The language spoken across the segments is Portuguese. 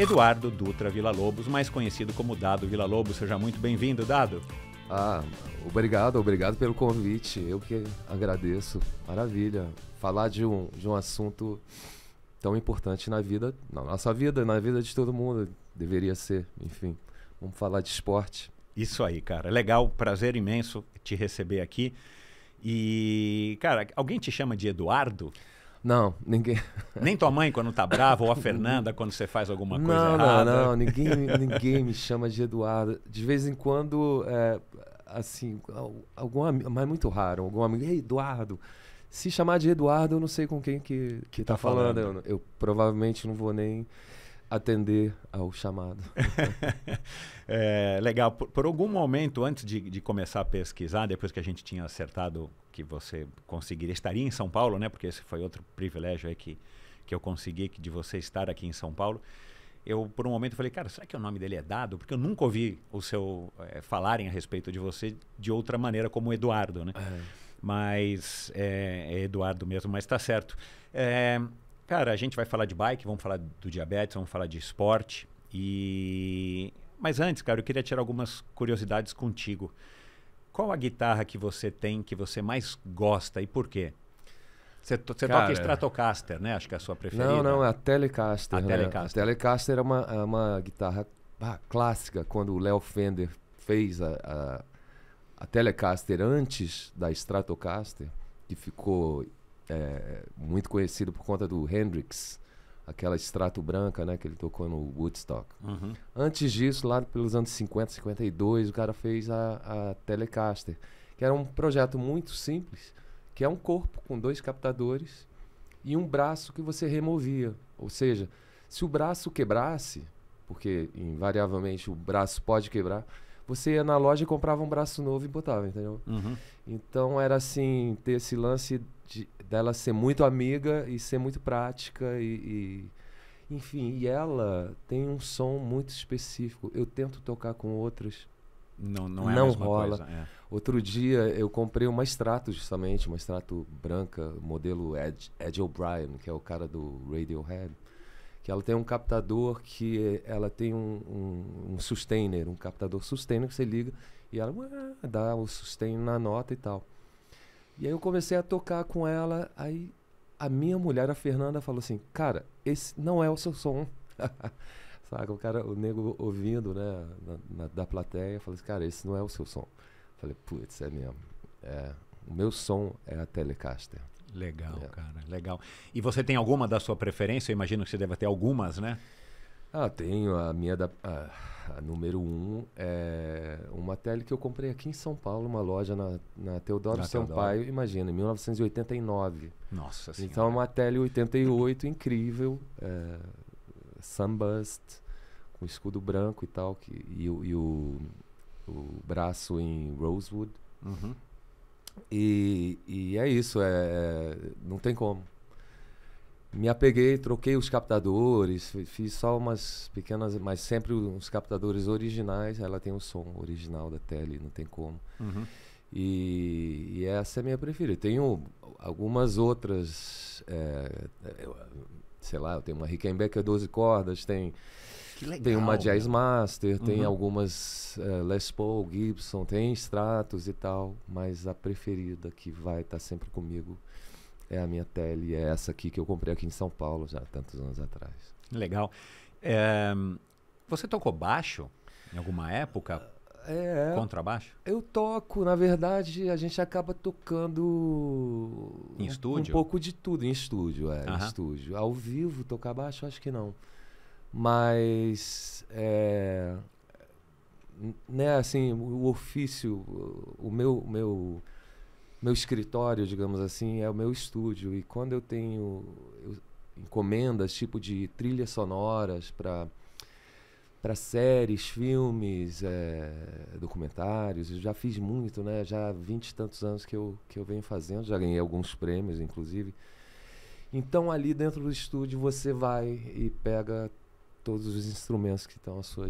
Eduardo Dutra Vila lobos mais conhecido como Dado Vila lobos Seja muito bem-vindo, Dado. Ah, obrigado, obrigado pelo convite. Eu que agradeço. Maravilha. Falar de um, de um assunto tão importante na vida, na nossa vida, na vida de todo mundo, deveria ser, enfim. Vamos falar de esporte. Isso aí, cara. Legal, prazer imenso te receber aqui. E, cara, alguém te chama de Eduardo? Não, ninguém. Nem tua mãe quando tá brava, ou a Fernanda quando você faz alguma coisa não, errada. Não, não, ninguém, ninguém me chama de Eduardo. De vez em quando, é, assim, algum amigo, mas é muito raro, algum amigo, ei, Eduardo. Se chamar de Eduardo, eu não sei com quem que, que, que tá, tá falando. falando. Eu, eu provavelmente não vou nem atender ao chamado. é, legal. Por, por, algum momento, antes de, de, começar a pesquisar, depois que a gente tinha acertado que você conseguiria, estaria em São Paulo, né? Porque esse foi outro privilégio aí que, que eu consegui que de você estar aqui em São Paulo. Eu, por um momento, falei, cara, será que o nome dele é Dado? Porque eu nunca ouvi o seu é, falarem a respeito de você de outra maneira, como Eduardo, né? É. Mas é, é Eduardo mesmo, mas está certo. É, Cara, a gente vai falar de bike, vamos falar do diabetes, vamos falar de esporte. E mas antes, cara, eu queria tirar algumas curiosidades contigo. Qual a guitarra que você tem que você mais gosta e por quê? Você, to a toca Stratocaster, né? Acho que é a sua preferida. Não, não, é a Telecaster. A né? Telecaster. A Telecaster é uma, é uma guitarra ah, clássica. Quando o Léo Fender fez a, a, a Telecaster antes da Stratocaster, que ficou é, muito conhecido por conta do Hendrix, aquela extrato branca, né, que ele tocou no Woodstock. Uhum. Antes disso, lá pelos anos 50, 52, o cara fez a, a Telecaster, que era um projeto muito simples, que é um corpo com dois captadores e um braço que você removia. Ou seja, se o braço quebrasse, porque invariavelmente o braço pode quebrar, você ia na loja e comprava um braço novo e botava, entendeu? Uhum. Então era assim, ter esse lance de, dela ser muito amiga e ser muito prática e, e, enfim, e ela tem um som muito específico. Eu tento tocar com outras. Não, não é não rola. Coisa, é. Outro dia eu comprei uma extrato justamente, uma extrato branca, modelo Ed, Ed O'Brien, que é o cara do Radiohead que ela tem um captador que eh, ela tem um, um, um sustainer, um captador sustainer que você liga e ela dá o sustain na nota e tal. E aí eu comecei a tocar com ela, aí a minha mulher, a Fernanda, falou assim, cara, esse não é o seu som. Saca, o cara, o nego ouvindo, né, na, na, da plateia, falou assim, cara, esse não é o seu som. Eu falei, putz, é mesmo. É, o meu som é a Telecaster. Legal, é. cara, legal. E você tem alguma da sua preferência? Eu imagino que você deve ter algumas, né? Ah, tenho. A minha da, a, a número um é uma tele que eu comprei aqui em São Paulo, uma loja na, na Teodoro na Sampaio, Teodoro. imagina, em 1989. Nossa então, Senhora. Então é uma tele 88 incrível, é, com escudo branco e tal, que, e, e o, o braço em rosewood. Uhum. E, e é isso, é, é, não tem como. Me apeguei, troquei os captadores, fiz só umas pequenas, mas sempre os captadores originais, ela tem o som original da tele, não tem como. Uhum. E, e, essa é a minha preferida. Tenho algumas outras, é, é sei lá, eu tenho uma Rickenbacker 12 cordas, tem que legal. Tem uma Jazz Master, tem uhum. algumas uh, Les Paul, Gibson, tem Stratos e tal, mas a preferida que vai estar tá sempre comigo é a minha tele, é essa aqui que eu comprei aqui em São Paulo já há tantos anos atrás. Legal. É, você tocou baixo em alguma época? É, é, Contrabaixo? Eu toco, na verdade, a gente acaba tocando em estúdio? um pouco de tudo em estúdio, é, em estúdio. Ao vivo tocar baixo, acho que não. Mas. É, né, assim, o ofício, o meu, meu, meu escritório, digamos assim, é o meu estúdio. E quando eu tenho eu, encomendas, tipo de trilhas sonoras para para séries, filmes, é, documentários. Eu já fiz muito, né? Já há vinte e tantos anos que eu, que eu venho fazendo. Já ganhei alguns prêmios, inclusive. Então, ali dentro do estúdio, você vai e pega todos os instrumentos que estão à sua,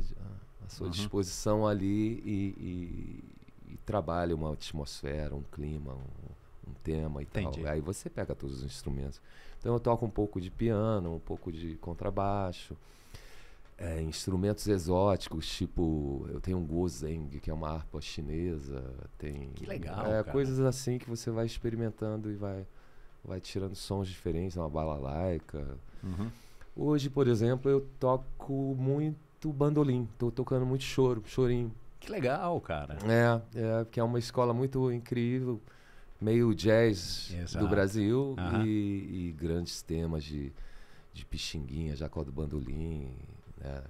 à sua uhum. disposição ali e, e, e, trabalha uma atmosfera, um clima, um, um tema e Entendi. tal. Aí você pega todos os instrumentos. Então eu toco um pouco de piano, um pouco de contrabaixo, é, instrumentos exóticos, tipo, eu tenho um gozeng, que é uma harpa chinesa, tem Que legal, é, coisas assim que você vai experimentando e vai vai tirando sons diferentes, uma balalaica. Uhum. Hoje, por exemplo, eu toco muito bandolim. Estou tocando muito choro, chorinho. Que legal, cara. É, é, porque é uma escola muito incrível, meio jazz Exato. do Brasil uhum. e, e, grandes temas de, de pixinguinha, jacó do bandolim. Né?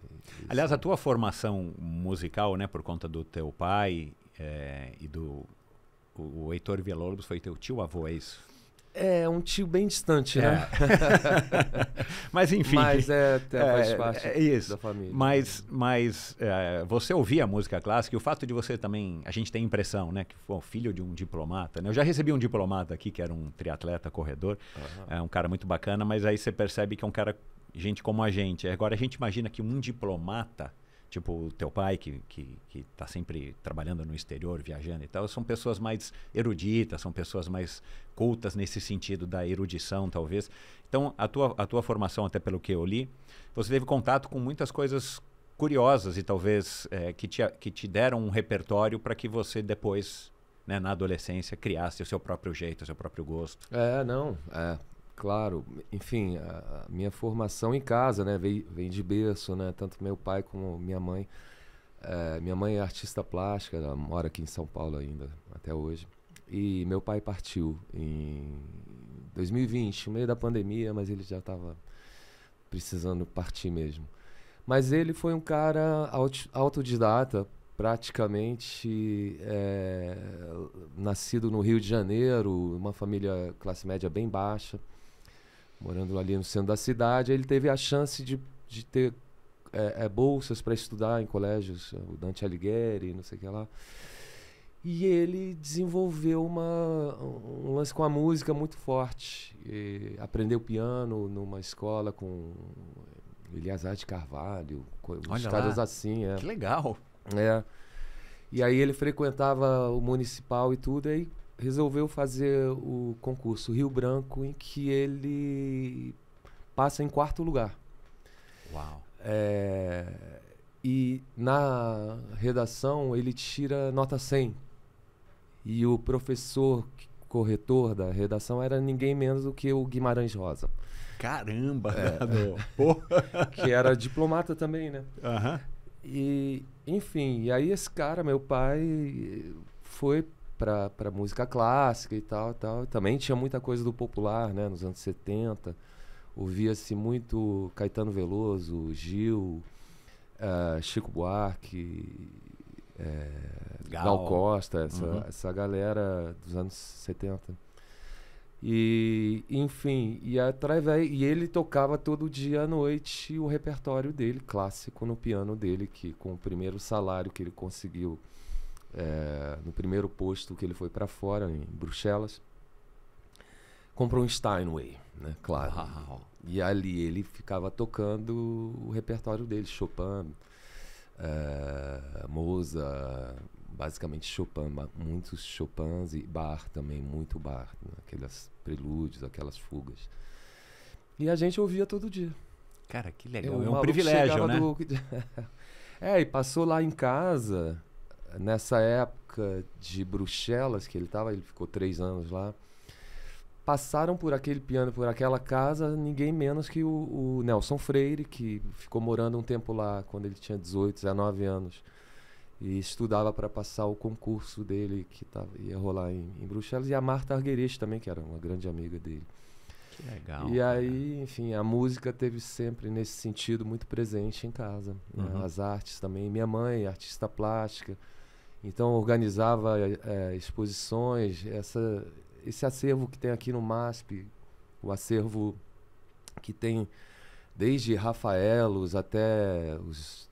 Aliás, a tua formação musical, né, por conta do teu pai é, e do o, o Heitor Villa-Lobos foi teu tio avô, é isso? É, um tio bem distante, né? É. mas enfim. Mas é, é, é, parte é, isso. da família. Mas, né? mas é, você ouvia a música clássica e o fato de você também. A gente tem a impressão, né? Que foi filho de um diplomata. Né? Eu já recebi um diplomata aqui que era um triatleta, corredor. Uhum. É um cara muito bacana, mas aí você percebe que é um cara, gente como a gente. Agora a gente imagina que um diplomata Tipo, o teu pai, que, que, que tá sempre trabalhando no exterior, viajando e tal, são pessoas mais eruditas, são pessoas mais cultas nesse sentido da erudição, talvez. Então, a tua, a tua formação, até pelo que eu li, você teve contato com muitas coisas curiosas e talvez é, que, te, que te deram um repertório para que você depois, né, na adolescência, criasse o seu próprio jeito, o seu próprio gosto. É, não. É, Claro, enfim, a, minha formação em casa, né, vem, vem de berço, né, tanto meu pai como minha mãe. É, minha mãe é artista plástica, ela mora aqui em São Paulo ainda, até hoje. E meu pai partiu em 2020, no meio da pandemia, mas ele já estava precisando partir mesmo. Mas ele foi um cara aut autodidata, praticamente é, nascido no Rio de Janeiro, uma família classe média bem baixa morando ali no centro da cidade. Ele teve a chance de, de ter é, é, bolsas para estudar em colégios, o Dante Alighieri, não sei o que lá. E ele desenvolveu uma, um lance com a música muito forte. E aprendeu piano numa escola com Eliasar de Carvalho, uns assim. É. Que legal! É. E aí ele frequentava o municipal e tudo, e aí resolveu fazer o concurso Rio Branco, em que ele passa em quarto lugar. Uau! É, e na redação ele tira nota 100. E o professor corretor da redação era ninguém menos do que o Guimarães Rosa. Caramba! É, que era diplomata também, né? Uhum. E, enfim, e aí esse cara, meu pai, foi para música clássica e tal, tal. Também tinha muita coisa do popular, né? Nos anos 70. Ouvia-se muito Caetano Veloso, Gil, uh, Chico Buarque, é, Gal. Gal. Costa, essa, uhum. essa galera dos anos 70. E, enfim, e, através, e ele tocava todo dia à noite o repertório dele, clássico, no piano dele, que com o primeiro salário que ele conseguiu é, no primeiro posto que ele foi para fora, em Bruxelas, comprou um Steinway, né? Claro. E ali ele ficava tocando o repertório dele, Chopin, é, Moza, basicamente Chopin, muitos Chopins e Bar também, muito Bar, né? aqueles prelúdios, aquelas fugas. E a gente ouvia todo dia. Cara, que legal, é um privilégio, né? Do... é, e passou lá em casa, nessa época de Bruxelas que ele estava, ele ficou três anos lá, passaram por aquele piano, por aquela casa, ninguém menos que o, o, Nelson Freire, que ficou morando um tempo lá quando ele tinha 18, 19 anos. E estudava para passar o concurso dele, que tava, ia rolar em, em Bruxelas, e a Marta Argueres também, que era uma grande amiga dele. Que legal. E aí, enfim, a música teve sempre, nesse sentido, muito presente em casa. Né? Uhum. As artes também. Minha mãe, artista plástica então organizava é, exposições, essa, esse acervo que tem aqui no MASP, o acervo que tem desde Rafaelos até os,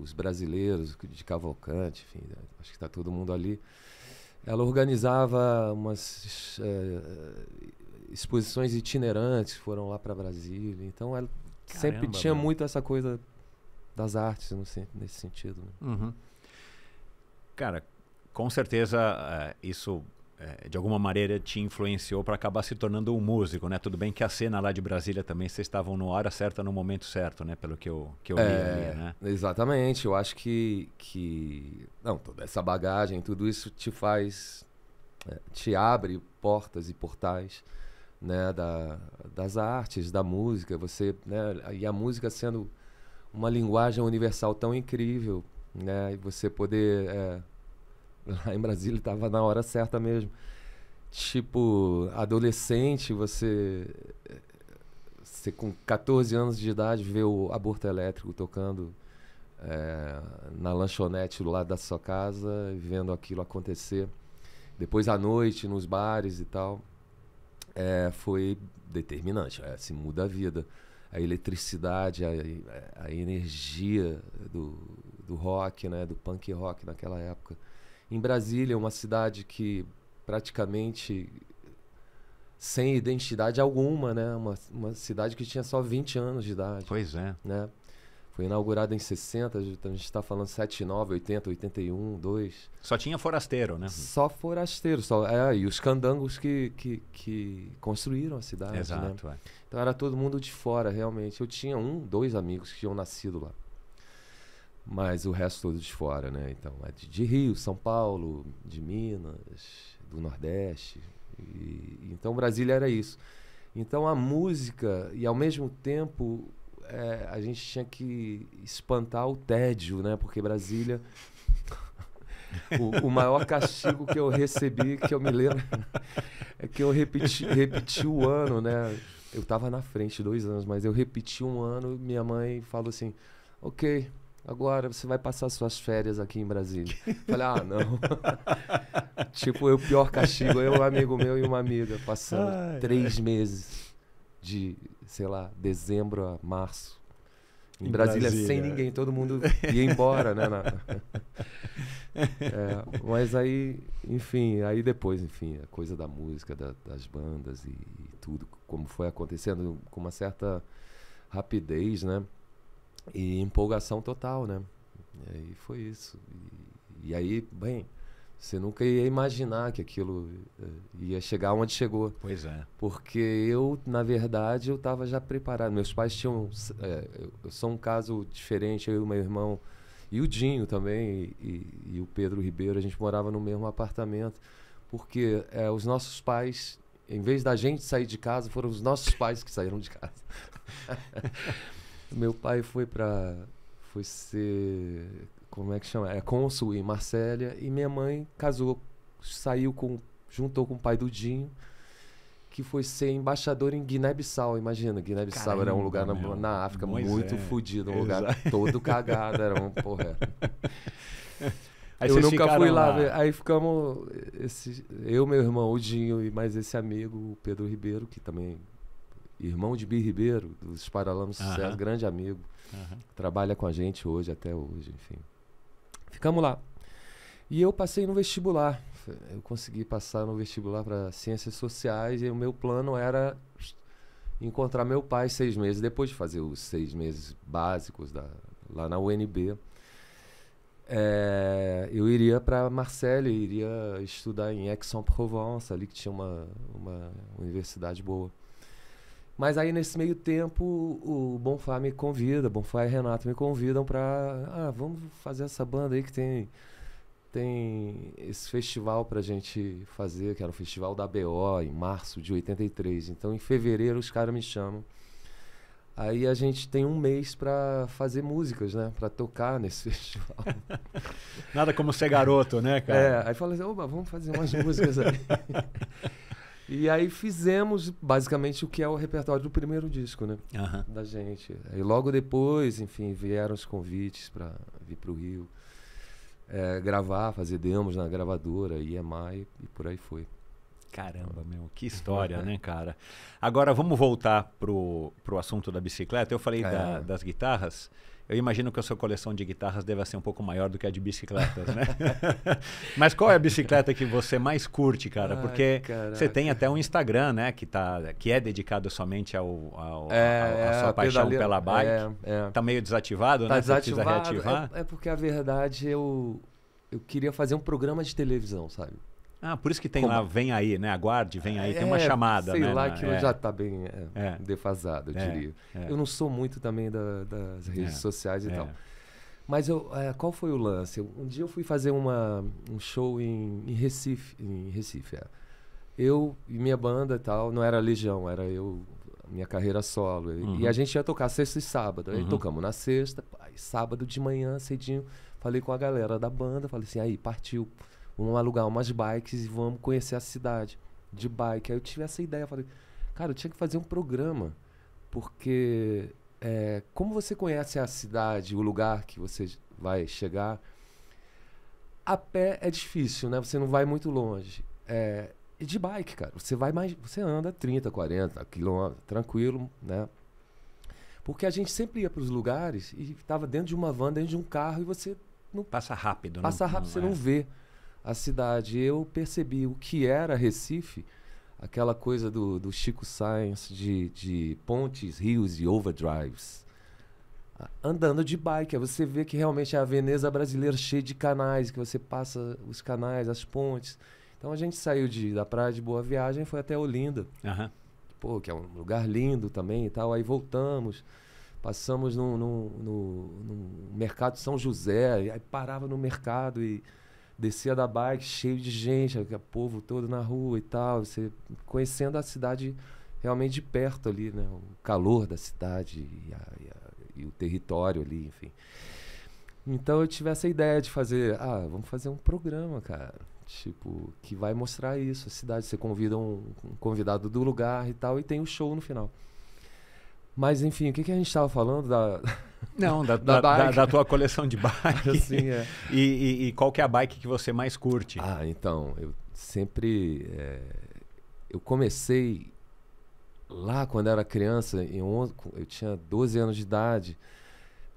os brasileiros de Cavalcante, enfim, né, acho que está todo mundo ali. Ela organizava umas é, exposições itinerantes, foram lá para Brasília. Então ela Caramba, sempre tinha mano. muito essa coisa das artes, nesse sentido. Né? Uhum. Cara, com certeza eh, isso eh, de alguma maneira te influenciou para acabar se tornando um músico, né? Tudo bem que a cena lá de Brasília também, vocês estavam no hora certa, no momento certo, né? Pelo que eu, que eu li é, né? Exatamente, eu acho que, que... Não, toda essa bagagem, tudo isso te faz... Eh, te abre portas e portais, né? Da, das artes, da música, você... Né? E a música sendo uma linguagem universal tão incrível, né? E você poder. É, lá em Brasília estava na hora certa mesmo. Tipo, adolescente, você. Você com 14 anos de idade vê o aborto elétrico tocando é, na lanchonete do lado da sua casa, vendo aquilo acontecer. Depois à noite, nos bares e tal. É, foi determinante. É, se muda a vida. A eletricidade, a, a energia do, do rock, né, do punk rock naquela época. Em Brasília, uma cidade que praticamente sem identidade alguma, né, uma, uma cidade que tinha só 20 anos de idade. Pois é. Né? Foi inaugurada em 60, então a gente está falando 79, 80, 81, 2. Só tinha forasteiro, né? Só forasteiro, só, é, e os candangos que, que, que construíram a cidade. Né. Exato. Né? É. Então era todo mundo de fora, realmente. Eu tinha um, dois amigos que tinham nascido lá. Mas o resto todo de fora, né? Então, é de, de Rio, São Paulo, de Minas, do Nordeste. E, então, Brasília era isso. Então, a música, e ao mesmo tempo, é, a gente tinha que espantar o tédio, né? Porque Brasília. o, o, maior castigo que eu recebi, que eu me lembro, é que eu repeti, repeti o ano, né? Eu estava na frente dois anos, mas eu repeti um ano. Minha mãe falou assim: Ok, agora você vai passar suas férias aqui em Brasília. Falei, ah, não. tipo, eu pior castigo, eu, um amigo meu e uma amiga, passando ai, três ai. meses de, sei lá, dezembro a março. Em, em Brasília, Brasília, sem ninguém, todo mundo ia embora, né? Na... é, mas aí, enfim, aí depois, enfim, a coisa da música, da, das bandas e, e tudo, como foi acontecendo com uma certa rapidez, né? E empolgação total, né? E aí foi isso. E, e aí, bem, você nunca ia imaginar que aquilo eh, ia chegar onde chegou. Pois é. Porque eu, na verdade, eu estava já preparado. Meus pais tinham. É, eu sou um caso diferente, eu e meu irmão. E o Dinho também, e, e o Pedro Ribeiro, a gente morava no mesmo apartamento. Porque é, os nossos pais, em vez da gente sair de casa, foram os nossos pais que saíram de casa. Meu pai foi para foi ser como é que chama? É cônsul em Marsella e minha mãe casou, saiu com juntou com o pai do Dinho que foi ser embaixador em Guiné-Bissau. Imagina, Guiné-Bissau era um lugar na, na África muito é, fodido, um exato. lugar todo cagado, era um porra. Aí eu nunca fui lá, lá. Aí ficamos, esse, eu, meu irmão, o Dinho, e mais esse amigo, o Pedro Ribeiro, que também irmão de Bi Ribeiro, dos Paralamas do Sucesso, grande amigo. Trabalha com a gente hoje, até hoje, enfim. Ficamos lá. E eu passei no vestibular. Eu consegui passar no vestibular para Ciências Sociais e o meu plano era encontrar meu pai seis meses depois de fazer os seis meses básicos da, lá na UNB. É, eh, eu iria para Marseille, iria estudar em Aix-en-Provence, ali que tinha uma, uma universidade boa. Mas aí, nesse meio tempo, o Bonfá me convida, Bonfá e Renato me convidam para. Ah, vamos fazer essa banda aí que tem tem esse festival para gente fazer, que era o Festival da BO, em março de 83. Então, em fevereiro, os caras me chamam. Aí a gente tem um mês para fazer músicas, né? Para tocar nesse festival. Nada como ser garoto, né, cara? É, aí fala assim, oba, vamos fazer umas músicas aí. E aí fizemos basicamente o que é o repertório do primeiro disco, né? Uhum. Da gente. E logo depois, enfim, vieram os convites para vir para o Rio, é, gravar, fazer demos na gravadora, IEMAI e por aí foi. Caramba, meu, que história, é. né, cara? Agora vamos voltar pro, pro assunto da bicicleta. Eu falei é. da, das guitarras. Eu imagino que a sua coleção de guitarras deve ser um pouco maior do que a de bicicletas, né? Mas qual é a bicicleta que você mais curte, cara? Porque Ai, você tem até um Instagram, né? Que, tá, que é dedicado somente ao, ao é, é a, a, sua é, paixão pela bike. É, é, tá meio desativado, tá né? Desativado, é, você É, porque a verdade eu, eu queria fazer um programa de televisão, sabe? Ah, por isso que tem Como? lá, vem aí, né? Aguarde, vem aí, é, tem uma é, chamada. Sei né? lá, que é. já está bem é, é, defasado, eu é, diria. Eu não sou muito também da, das redes sociais e tal. Mas eu, qual foi o lance? Um dia eu fui fazer uma, um show em, em Recife. Em Recife Eu e minha banda e tal, não era Legião, era eu, minha carreira solo. Uhum. E a gente ia tocar sexta e sábado. Aí uhum. tocamos na sexta, pá, sábado de manhã, cedinho. Falei com a galera da banda, falei assim, aí, partiu Vamos alugar umas bikes e vamos conhecer a cidade de bike. Aí eu tive essa ideia, falei, cara, eu tinha que fazer um programa, porque é, como você conhece a cidade, o lugar que você vai chegar, a pé é difícil, né? Você não vai muito longe. É, e de bike, cara, você vai mais, você anda 30, 40 quilômetros, tranquilo, né? Porque a gente sempre ia para os lugares e estava dentro de uma van, dentro de um carro e você não passa rápido, né? passa não, rápido, não você é. não vê a cidade. Eu percebi o que era Recife, aquela coisa do, do Chico Science de, de pontes, rios e overdrives. Andando de bike, você vê que realmente é a Veneza brasileira cheia de canais, que você passa os canais, as pontes. Então a gente saiu de, da praia de Boa Viagem e foi até Olinda. Uhum. Pô, que é um lugar lindo também e tal. Aí voltamos, passamos no, no, no, no mercado São José, aí parava no mercado e descia da bike, cheio de gente, povo todo na rua e tal, você conhecendo a cidade realmente de perto ali, né? O calor da cidade e, a, e, a, e o território ali, enfim. Então eu tive essa ideia de fazer, ah, vamos fazer um programa, cara, tipo, que vai mostrar isso, a cidade, você convida um, um convidado do lugar e tal, e tem o um show no final. Mas enfim, o que, que a gente estava falando da. Não, da, da, da, da, tua coleção de bikes Assim, é. e, e, e, qual que é a bike que você mais curte? Ah, então, eu sempre. É, eu comecei lá quando era criança, em 11, eu tinha 12 anos de idade.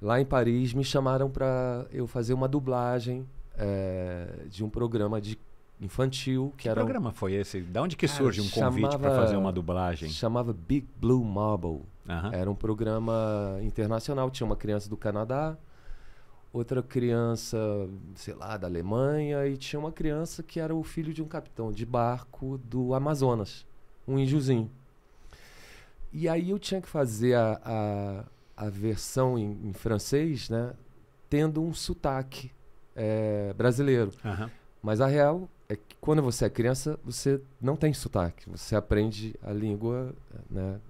Lá em Paris, me chamaram para eu fazer uma dublagem é, de um programa de infantil. Que, que era programa um... foi esse? Da onde que surge ah, um convite para fazer uma dublagem? Chamava Big Blue Marble. Uhum. Era um programa internacional. Tinha uma criança do Canadá, outra criança, sei lá, da Alemanha, e tinha uma criança que era o filho de um capitão de barco do Amazonas, um índiozinho. E aí eu tinha que fazer a, a, a versão em, em, francês, né? Tendo um sotaque é, brasileiro. Uhum. Mas a real é que quando você é criança, você não tem sotaque. Você aprende a língua né,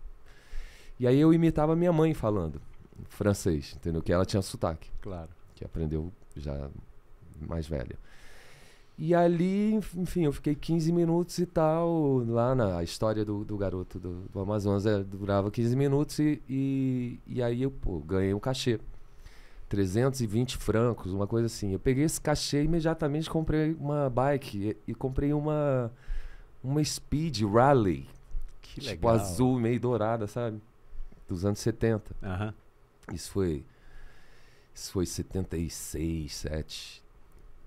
e aí eu imitava minha mãe falando francês, entendeu? Que ela tinha sotaque. Claro. Que aprendeu já mais velha. E ali, enfim, eu fiquei 15 minutos e tal, lá na história do, do garoto do, do Amazonas, é, durava 15 minutos e, e, e aí eu pô, ganhei um cachê. 320 francos, uma coisa assim. Eu peguei esse cachê e imediatamente comprei uma bike e, e comprei uma, uma Speed Rally. Que tipo legal. azul, meio dourada, sabe? dos anos 70. Uhum. Isso foi. Isso foi 76, 7.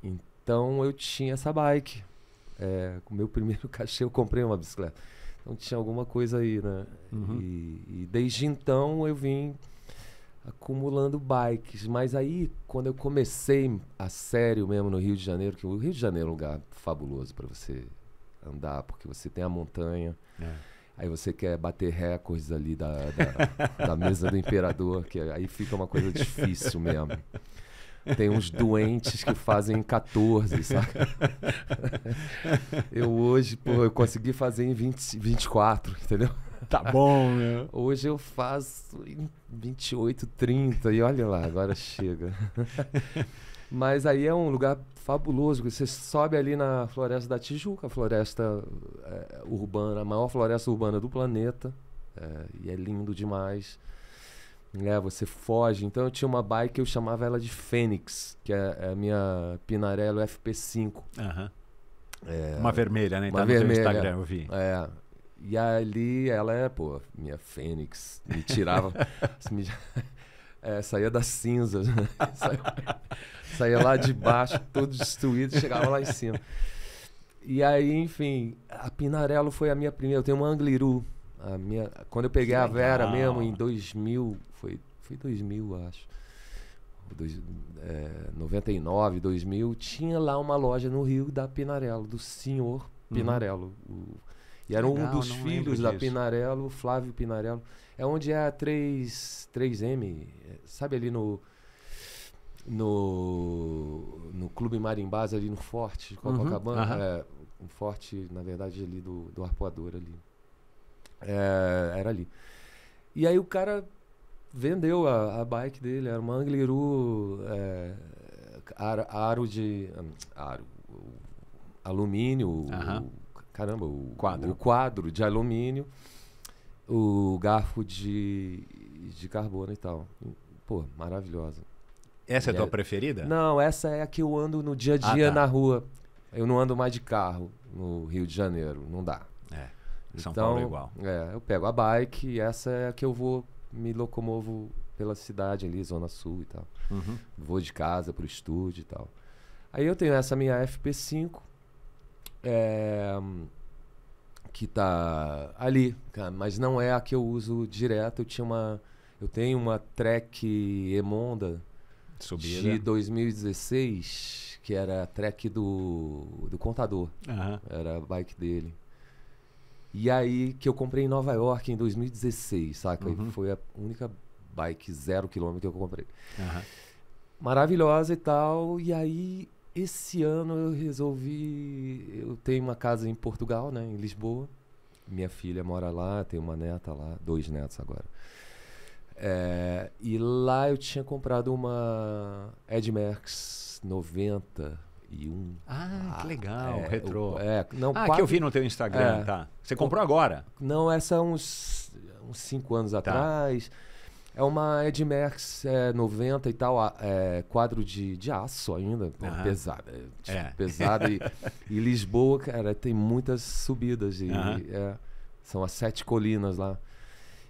Então eu tinha essa bike. É, com o meu primeiro cachê eu comprei uma bicicleta. Então tinha alguma coisa aí, né? Uhum. E, e, desde então eu vim acumulando bikes. Mas aí, quando eu comecei a sério mesmo no Rio de Janeiro, que o Rio de Janeiro é um lugar fabuloso para você andar, porque você tem a montanha. É Aí você quer bater recordes ali da, da, da mesa do imperador, que aí fica uma coisa difícil mesmo. Tem uns doentes que fazem 14, saca? Eu hoje, pô, eu consegui fazer em 20, 24, entendeu? Tá bom, meu. Né? Hoje eu faço em 28, 30 e olha lá, agora chega. Mas aí é um lugar fabuloso. Você sobe ali na Floresta da Tijuca, a floresta é, urbana, a maior floresta urbana do planeta. É, e é lindo demais. É, você foge. Então eu tinha uma bike, eu chamava ela de Fênix, que é, é a minha Pinarello FP5. Uhum. É, uma vermelha, né? Uma tá vermelha. no Instagram, eu vi. É. E ali ela é, pô, minha Fênix. Me tirava. me... É, saía das cinzas, né? saía, lá de baixo, todo destruído, chegava lá em cima. E aí, enfim, a Pinarello foi a minha primeira. Eu tenho uma Angliru. A minha, quando eu peguei a Vera mesmo, em 2000, foi, foi 2000, acho. Dois, é, 99, 2000, tinha lá uma loja no Rio da Pinarello, do senhor uhum. Pinarello, uhum. o e era Legal, um dos filhos da Pinarello, Flávio Pinarello. É onde é a 3, 3M, sabe ali no no, no Clube Marimbás, ali no Forte, uhum, Copacabana. Uhum, uhum. É, um forte, na verdade, ali do, do arpoador ali. É, era ali. E aí o cara vendeu a, a bike dele, era uma Angliru é, aro de. Hum, aro, alumínio, uhum. o, Caramba, o quadro, o quadro de alumínio, o garfo de, de carbono e tal. Pô, maravilhosa. Essa é a tua é preferida? Não, essa é a que eu ando no dia a ah, dia ah, tá. na rua. Eu não ando mais de carro no Rio de Janeiro, não dá. É. São então, Paulo é igual. É, eu pego a bike e essa é a que eu vou, me locomovo pela cidade ali, Zona Sul e tal. Uhum. Vou de casa pro estúdio e tal. Aí eu tenho essa minha FP5, é, que tá ali, mas não é a que eu uso direto. Eu tinha uma. Eu tenho uma track Emonda Subida. de 2016, que era a track do, do contador. Uhum. Era a bike dele. E aí que eu comprei em Nova York em 2016, saca? Uhum. Foi a única bike zero quilômetro que eu comprei. Uhum. Maravilhosa e tal. E aí esse ano eu resolvi. Eu tenho uma casa em Portugal, né, em Lisboa. Minha filha mora lá, tem uma neta lá, dois netos agora. É, e lá eu tinha comprado uma Edmerx 91. Ah, ah que legal, é, retrô. É, não, ah, quatro, que eu vi no teu Instagram, é, tá. Você comprou com, agora? Não, essa é uns, uns cinco anos tá. atrás. É uma Ed Max é, 90 e tal, é, quadro de, de aço ainda, pô, pesada. Tipo, é. Pesada. E, e, Lisboa, cara, tem muitas subidas. E, uhum. é, são as sete colinas lá.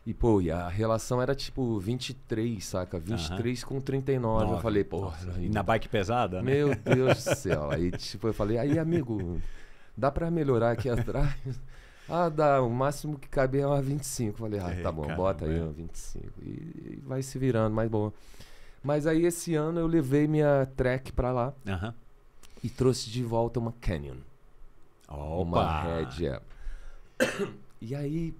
E, pô, e a relação era tipo 23, saca? 23 uhum. com 39. Nossa, eu falei, pô. E na bike pesada? Né? Meu Deus do céu. Aí, tipo, eu falei, aí, amigo, dá para melhorar aqui atrás? Ah, dá, o máximo que cabe é uma 25. Falei, ah, tá é, bom, bota aí né? uma 25. E, e vai se virando, mais boa. Mas aí esse ano eu levei minha track pra lá uh -huh. e trouxe de volta uma Canyon. Opa. Uma rédea. E aí.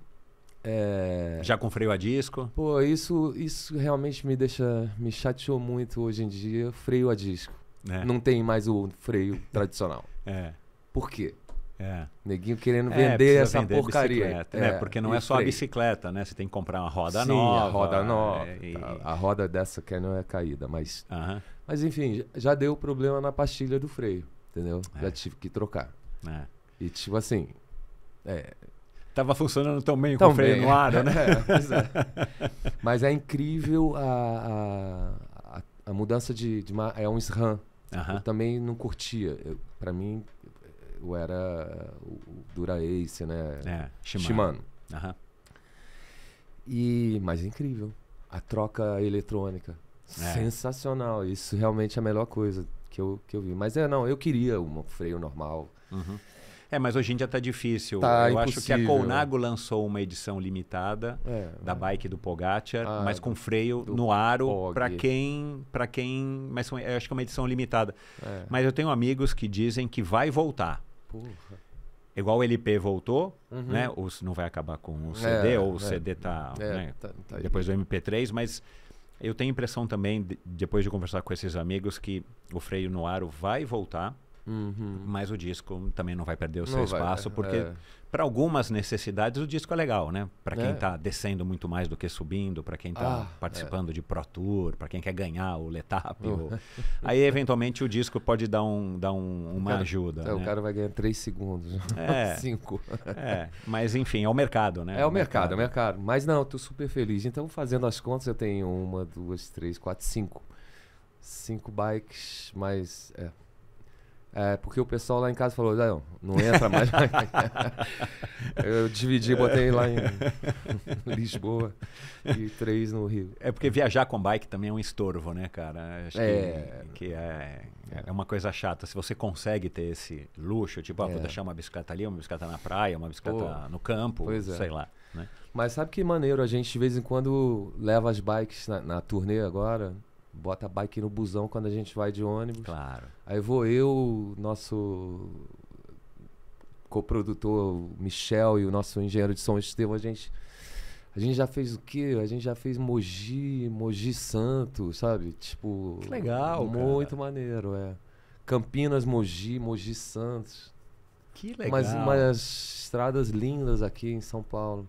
É... Já com freio a disco? Pô, isso, isso realmente me deixa. me chateou muito hoje em dia, freio a disco. É. Não tem mais o freio tradicional. É. Por quê? É. Neguinho querendo é, vender essa vender porcaria. É, né? Porque não é só freio. a bicicleta, né? Você tem que comprar uma roda Sim, nova. A roda é, nova. E... Tá. A, roda dessa que não é caída, mas. Uh -huh. Mas enfim, já deu problema na pastilha do freio, entendeu? É. Já tive que trocar. É. E tipo assim. Tava funcionando tão bem com o freio no ar, né? mas é incrível a, a, a, a mudança de, de uma, É um SRAM. Uh -huh. Eu também não curtia. Para mim, o era o Dura Ace, né? É, Shimano. Shimano. Uhum. E, mas é incrível. A troca eletrônica. É. Sensacional. Isso realmente é a melhor coisa que eu, que eu vi. Mas é, não, eu queria um freio normal. Uhum. É, mas hoje em dia tá difícil. Tá eu impossível. acho que a né? Colnago lançou uma edição limitada é, da é. bike do Pogacar, ah, mas com freio no aro para quem, para quem, mas acho que é uma edição limitada. É. Mas eu tenho amigos que dizem que vai voltar. Porra. Igual o LP voltou, uhum. né? Ou não vai acabar com o CD, é, ou o é, CD tá, é, né? tá, tá depois do MP3, mas eu tenho a impressão também, depois de conversar com esses amigos, que o freio no aro vai voltar. Uhum. Mas o disco também não vai perder o seu não espaço, vai, é. porque é. para algumas necessidades o disco é legal, né? Para quem está é. Tá descendo muito mais do que subindo, para quem está ah, é. participando é. de Pro Tour, para quem quer ganhar o Letap. Uhum. Ou... Aí, eventualmente, o disco pode dar, um, dar um, uma cara, ajuda. É, né? O cara vai ganhar 3 segundos, 5. mas enfim, é o mercado, né? É o, o mercado, mercado, é o mercado. Mas não, estou super feliz. Então, fazendo as contas, eu tenho uma, duas, três, quatro, cinco. Cinco bikes, mais. É, porque o pessoal lá em casa falou, não, não entra mais. eu dividi, botei lá em Lisboa e três no Rio. É porque viajar com bike também é um estorvo, né, cara? Acho é. Que, é, é uma coisa chata. Se você consegue ter esse luxo, tipo, ah, vou é. deixar uma bicicleta ali, uma bicicleta na praia, uma bicicleta no campo, é. sei lá. Né? Mas sabe que maneiro, a gente de vez em quando leva as bikes na, na turnê agora bota a bike no busão quando a gente vai de ônibus. Claro. Aí vou eu, nosso coprodutor Michel e o nosso engenheiro de som Estevam, a gente a gente já fez o quê? A gente já fez Mogi, Mogi Santo, sabe? Tipo, que legal, muito cara. maneiro, é. Campinas, Mogi, Mogi Santos. Que legal. Mas, mas estradas lindas aqui em São Paulo.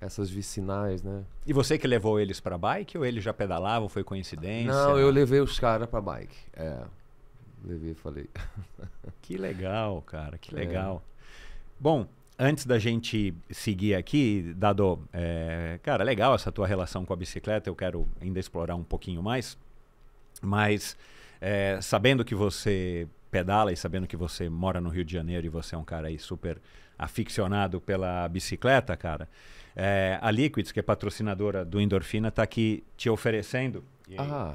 Essas vicinais, né? E você que levou eles para bike ou eles já pedalavam? Foi coincidência? Não, eu levei os caras para bike. É. Levei, falei. Que legal, cara, que é. legal. É. Bom, antes da gente seguir aqui, Dado, é, cara, legal essa tua relação com a bicicleta. Eu quero ainda explorar um pouquinho mais. Mas é, sabendo que você pedala e sabendo que você mora no Rio de Janeiro e você é um cara aí super aficionado pela bicicleta, cara, é, a Liquids, que é patrocinadora do Endorfina, está aqui te oferecendo ah.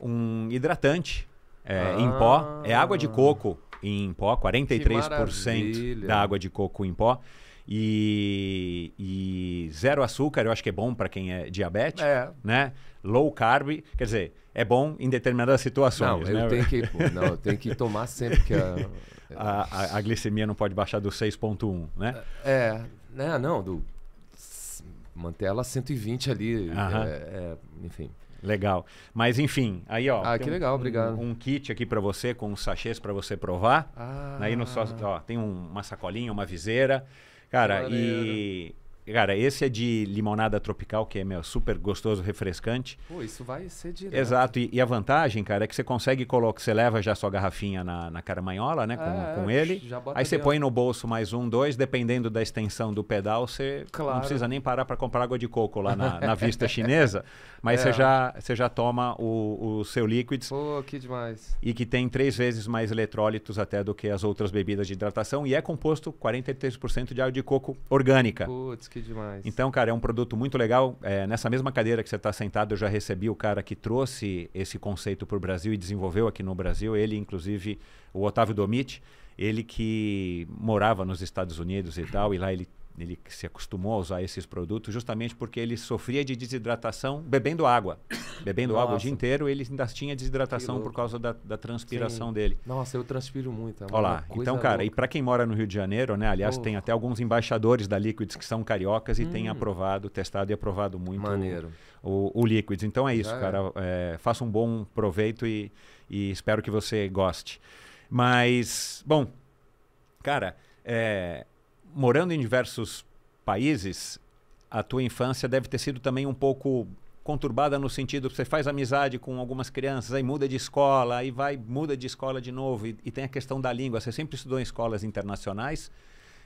um hidratante é, ah. em pó. É água de ah. coco em pó, 43% da água de coco em pó. E, e, zero açúcar eu acho que é bom para quem é diabético, é. né? Low carb, quer dizer, é bom em determinadas situações. Não, eu, né? tenho, que, não, eu tenho que tomar sempre que a... a, a, a glicemia não pode baixar do 6.1, né? É, né, não, do, manter ela 120 ali, é, é, enfim. Legal. Mas enfim, aí ó. Ah, que legal, um, obrigado. Um, um kit aqui para você com sachês para você provar. Né? Ah. Aí no só, ó, tem um, uma sacolinha, uma viseira. Cara, e Cara, esse é de limonada tropical, que é meu, super gostoso, refrescante. Pô, isso vai ser direto. Exato. E, e a vantagem, cara, é que você consegue colocar, você leva já sua garrafinha na, na caramanhola, né? Com, é, com ele. aí você põe no bolso mais um, dois, dependendo da extensão do pedal, você claro. não precisa nem parar para comprar água de coco lá na, na vista chinesa. Mas é. você, já, você já toma o, o seu líquido. Pô, que demais. E que tem três vezes mais eletrólitos até do que as outras bebidas de hidratação. E é composto 43% de água de coco orgânica. Putz, que demais. Então, cara, é um produto muito legal. É, nessa mesma cadeira que você está sentado, eu já recebi o cara que trouxe esse conceito para o Brasil e desenvolveu aqui no Brasil. Ele, inclusive, o Otávio Domit, ele que morava nos Estados Unidos e tal, e lá ele ele se acostumou a usar esses produtos justamente porque ele sofria de desidratação bebendo água. Bebendo Nossa. água o dia inteiro, ele ainda tinha desidratação por causa da, da transpiração Sim. dele. Nossa, eu transpiro muito. É Olha lá. Então, cara, louca. e para quem mora no Rio de Janeiro, né? Aliás, oh. tem até alguns embaixadores da Liquids que são cariocas e hum. aprovado, testado e aprovado muito Maneiro. O, o, Liquids. Então é isso, é. cara. É, faça um bom proveito e, e espero que você goste. Mas, bom, cara, é, morando em diversos países, a tua infância deve ter sido também um pouco conturbada no sentido que você faz amizade com algumas crianças, aí muda de escola, aí vai, muda de escola de novo, e, e tem a questão da língua. Você sempre estudou em escolas internacionais?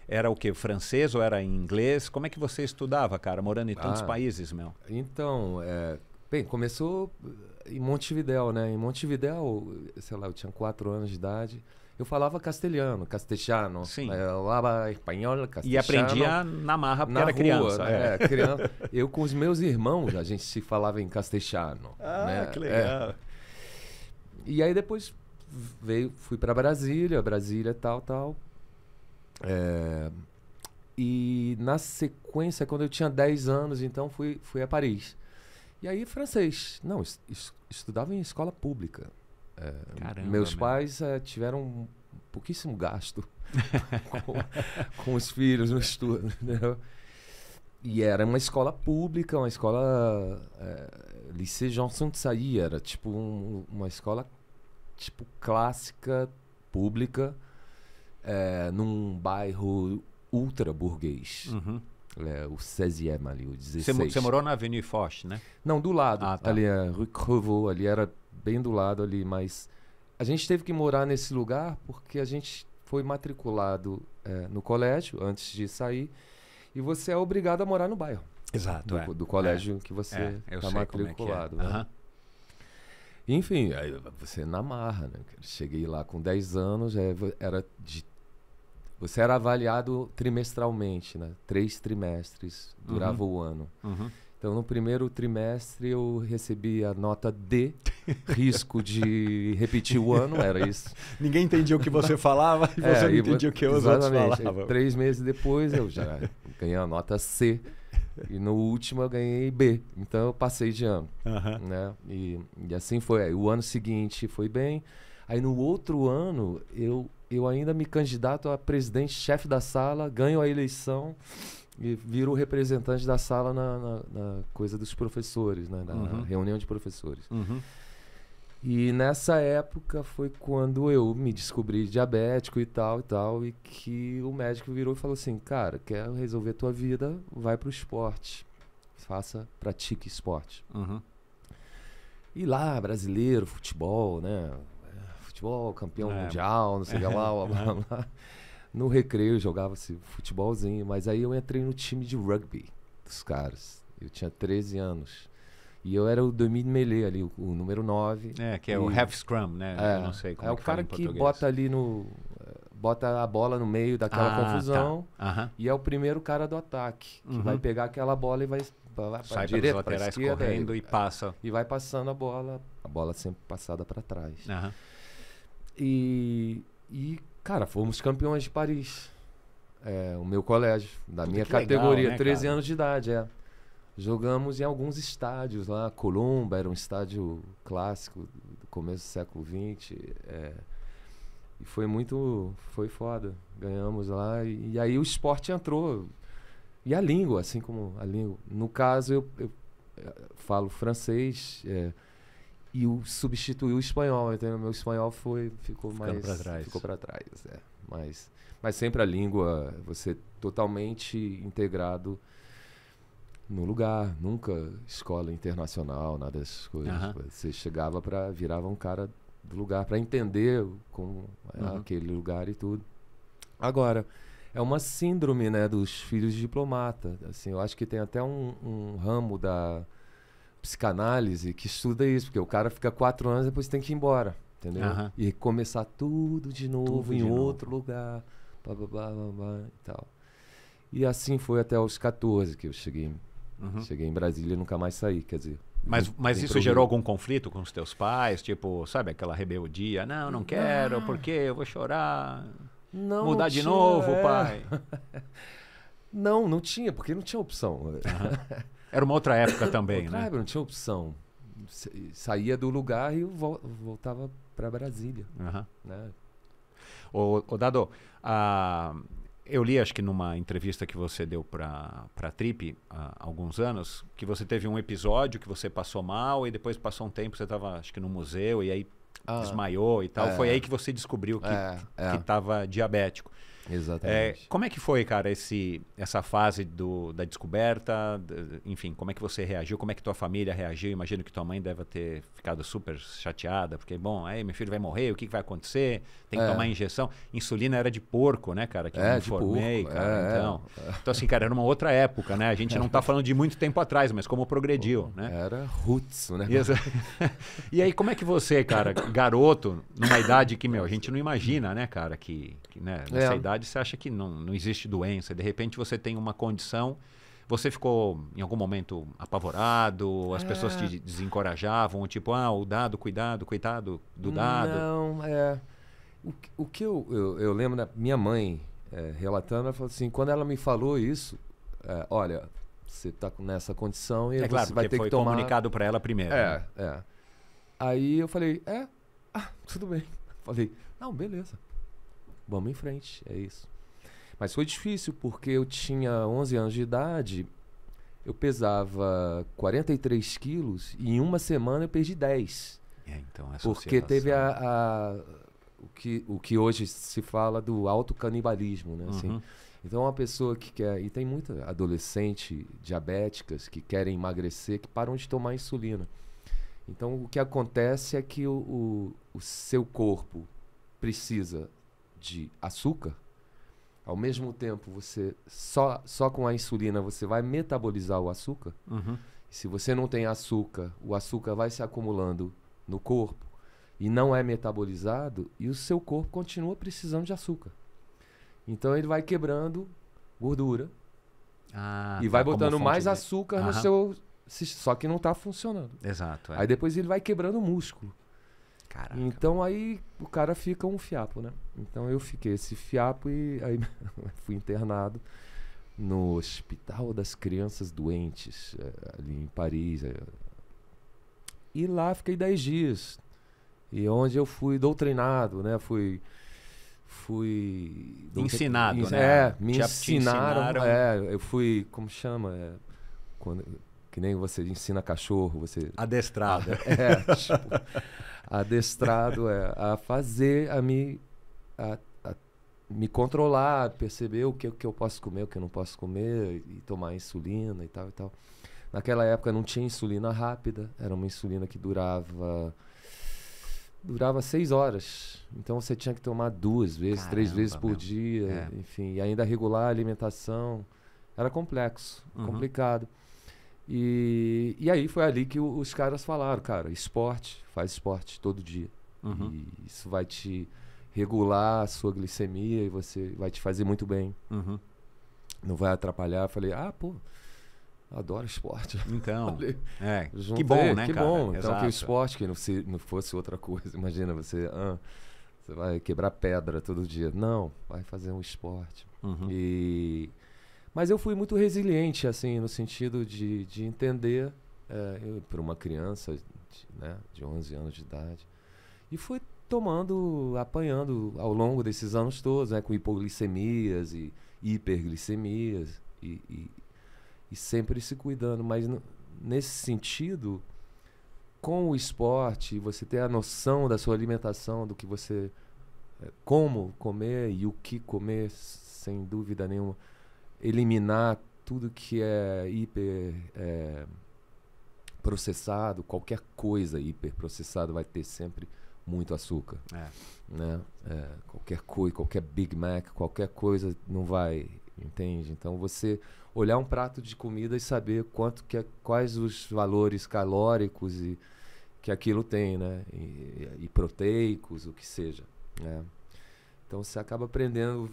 Era o que? Francês ou era inglês? Como é que você estudava, cara, morando em tantos ah, países, meu? Então, é, bem, começou em Montevidéu, né? Em Montevidéu, sei lá, eu tinha quatro anos de idade eu falava castelhano, castelhano. Sim. Falava eh, espanhol, castelhano. E aprendia na marra porque na era rua, criança. Né? É. é. criança. Eu com os meus irmãos, a gente se falava em castelhano. Ah, né? que é. legal. É. E aí depois veio, fui para Brasília, Brasília tal, tal. É, e na sequência, quando eu tinha 10 anos, então fui, fui a Paris. E aí, francês. Não, estudava em escola pública. Caramba, meus meu. pais eh, tiveram pouquíssimo gasto com, com, os filhos no estudo. Entendeu? E era uma escola pública, uma escola. liceu eh, Lycée Johnson de Saí, era tipo um, uma escola tipo clássica, pública, eh, num bairro ultra burguês. Uhum. É, o 16 ali, o 16. Você morou na Avenue Foch, né? Não, do lado. Ah, tá. Ali é Rue Crevaux, ali era bem do lado ali, mas a gente teve que morar nesse lugar porque a gente foi matriculado é, no colégio antes de sair e você é obrigado a morar no bairro. Exato, do, é. do colégio é, que você é, está é é. matriculado. Né? Enfim, aí você na marra, né? Cheguei lá com 10 anos, era de você era avaliado trimestralmente, né? Três trimestres durava uhum. o ano. Uhum. Então, no primeiro trimestre, eu recebi a nota D risco de repetir o ano, era isso. Ninguém entendia o que você falava e é, você não entendia o que os outros falavam. Três meses depois eu já ganhei a nota C e no último eu ganhei B. Então eu passei de ano. Uhum. Né? E, e, assim foi. O ano seguinte foi bem. Aí no outro ano eu, eu ainda me candidato a presidente-chefe da sala, ganho a eleição e viro representante da sala na, na, na coisa dos professores, né? na, uhum. reunião de professores. Uhum. E nessa época foi quando eu me descobri diabético e tal e tal, e que o médico virou e falou assim: Cara, quer resolver tua vida? Vai pro esporte. Faça, pratique esporte. Uhum. E lá, brasileiro, futebol, né? É, futebol, campeão é. mundial, não sei o que lá, lá, lá, No recreio jogava-se futebolzinho, mas aí eu entrei no time de rugby dos caras. Eu tinha 13 anos. E eu era o demi de melee ali, o, o, número 9. É, que é e, o half scrum, né? É, eu não sei como é, é o cara que bota ali no eh, bota a bola no meio daquela ah, tá. confusão tá. uhum. e é o primeiro cara do ataque que uhum. vai pegar aquela bola e vai Sai direto para esquerda, correndo e, e, é, passa e vai passando a bola, a bola sempre passada para trás. Uhum. E, e cara, fomos campeões de Paris. É, o meu colégio, da minha categoria, legal, né, 13 cara? anos de idade, é jogamos em alguns estádios lá. Columba era um estádio clássico do começo do século XX. É, e foi muito. Foi foda. Ganhamos lá. E, e, aí o esporte entrou. E a língua, assim como a língua. No caso, eu, eu, eu é, falo francês. É, e o substituiu o espanhol, então meu espanhol foi ficou Ficando mais pra trás. ficou para trás, é. Mas mas sempre a língua você totalmente integrado no lugar, nunca escola internacional, nada dessas coisas. Uhum. Você chegava para virava um cara do lugar para entender como é uhum. aquele lugar e tudo. Agora, é uma síndrome, né, dos filhos de diplomata. Assim, eu acho que tem até um, um ramo da psicanálise que estuda isso, porque o cara fica quatro anos e depois tem que ir embora, entendeu? Uhum. E começar tudo de novo tudo em de outro novo. lugar, blá, blá, blá, blá, blá e tal. E assim foi até os 14 que eu cheguei Uhum. Cheguei em Brasília e nunca mais saí, quer dizer. Mas, mas isso problema. gerou algum conflito com os teus pais? Tipo, sabe aquela rebeldia? Não, não quero, por porque eu vou chorar. Não, mudar não de tinha, novo, é. pai. não, não tinha, porque não tinha opção. Uhum. Era uma outra época também, outra né? Época, não tinha opção. Saía do lugar e voltava para Brasília. Uhum. Né? O, o Dado, a, eu li, acho que numa entrevista que você deu para a Trip há alguns anos, que você teve um episódio que você passou mal e depois passou um tempo, você estava, acho que no museu e aí ah, desmaiou e tal. É, Foi aí que você descobriu que é, estava é. diabético. Exatamente. É, como é que foi, cara, esse, essa fase do, da descoberta? Enfim, como é que você reagiu? Como é que tua família reagiu? Imagino que tua mãe deve ter ficado super chateada, porque, bom, aí meu filho vai morrer, o que, que vai acontecer? Tem que é. tomar injeção. Insulina era de porco, né, cara? Que é, eu me formei, é, então. É. então, assim, cara, era uma outra época, né? A gente não está falando de muito tempo atrás, mas como progrediu, né? Era roots, né? E, aí, como é que você, cara, garoto, numa idade que, meu, a gente não imagina, né, cara, que, que né, é. nessa idade idade, você acha que não, não existe doença. De repente você tem uma condição, você ficou em algum momento apavorado, as é. pessoas te é. desencorajavam, tipo, ah, o dado, cuidado, coitado do dado. Não, é. O, o que eu, eu, eu, lembro da minha mãe é, relatando, ela falou assim: quando ela me falou isso, é, olha, você está nessa condição e é claro, vai ter que tomar... comunicado para ela primeiro. É, né? é. Aí eu falei, é, ah, tudo bem. Falei, não, beleza vamos em frente, é isso. Mas foi difícil porque eu tinha 11 anos de idade, eu pesava 43 quilos e em uma semana eu perdi 10. É, então, essa porque teve a, a, o, que, o que hoje se fala do autocanibalismo, né? Assim. Uhum. Assim, então, uma pessoa que quer. E tem muita adolescente diabéticas que querem emagrecer que param de tomar insulina. Então, o que acontece é que o, o, o seu corpo precisa de açúcar, ao mesmo tempo você só, só com a insulina você vai metabolizar o açúcar. Uhum. Se você não tem açúcar, o açúcar vai se acumulando no corpo e não é metabolizado e o seu corpo continua precisando de açúcar. Então ele vai quebrando gordura ah, e vai botando mais açúcar no seu só que não está funcionando. Exato. É. Aí depois ele vai quebrando o músculo. Caraca. Então aí o cara fica um fiapo, né? Então eu fiquei esse fiapo e aí fui internado no Hospital das Crianças Doentes, é, ali em Paris. É. E lá fiquei 10 dias. E onde eu fui doutrinado, né? Fui. Fui. Ensinado, né? É, me ensinaram, ensinaram. É, eu fui. Como chama? É, quando, que nem você ensina cachorro, você. Adestrado. É, tipo, adestrado é a fazer, a me. A, a me controlar, perceber o que, o que eu posso comer, o que eu não posso comer, e tomar insulina e tal e tal. Naquela época não tinha insulina rápida, era uma insulina que durava durava seis horas. Então você tinha que tomar duas vezes, Caramba, três vezes por meu. dia, é. enfim, e ainda regular a alimentação. Era complexo, uhum. complicado. E, e aí foi ali que os caras falaram, cara, esporte, faz esporte todo dia. Uhum. E isso vai te regular a sua glicemia e você vai te fazer muito bem. Uhum. Não vai atrapalhar. Eu falei, ah, pô, adoro esporte. Então, falei, é, juntei, que bom, né, que cara? Bom. Então, que o esporte, que não, se, não fosse outra coisa, imagina, você... Ah, você vai quebrar pedra todo dia. Não, vai fazer um esporte. Uhum. E, mas eu fui muito resiliente, assim, no sentido de, de entender, é, uma criança de, né, de 11 anos de idade. E fui tomando, apanhando ao longo desses anos todos, né, com hipoglicemias e hiperglicemias, e, e, e sempre se cuidando. Mas nesse sentido, com o esporte, você ter a noção da sua alimentação, do que você. Eh, como comer e o que comer, sem dúvida nenhuma eliminar tudo que é hiper é, processado, qualquer coisa hiper processada vai ter sempre muito açúcar, é. né? É, qualquer coisa, qualquer Big Mac, qualquer coisa não vai, entende? Então você olhar um prato de comida e saber quanto que é, quais os valores calóricos e que aquilo tem, né? E, e, proteicos, o que seja, né? Então você acaba aprendendo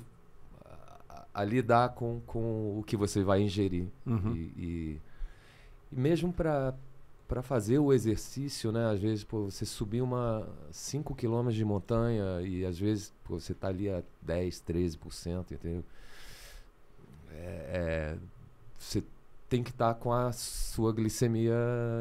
a lidar com, com o que você vai ingerir. Uhum. E, e, e, mesmo para fazer o exercício, né? Às vezes, pô, você subir uma 5 quilômetros de montanha e às vezes pô, você está ali a 10, 13%, entendeu? É, é, você tem que estar tá com a sua glicemia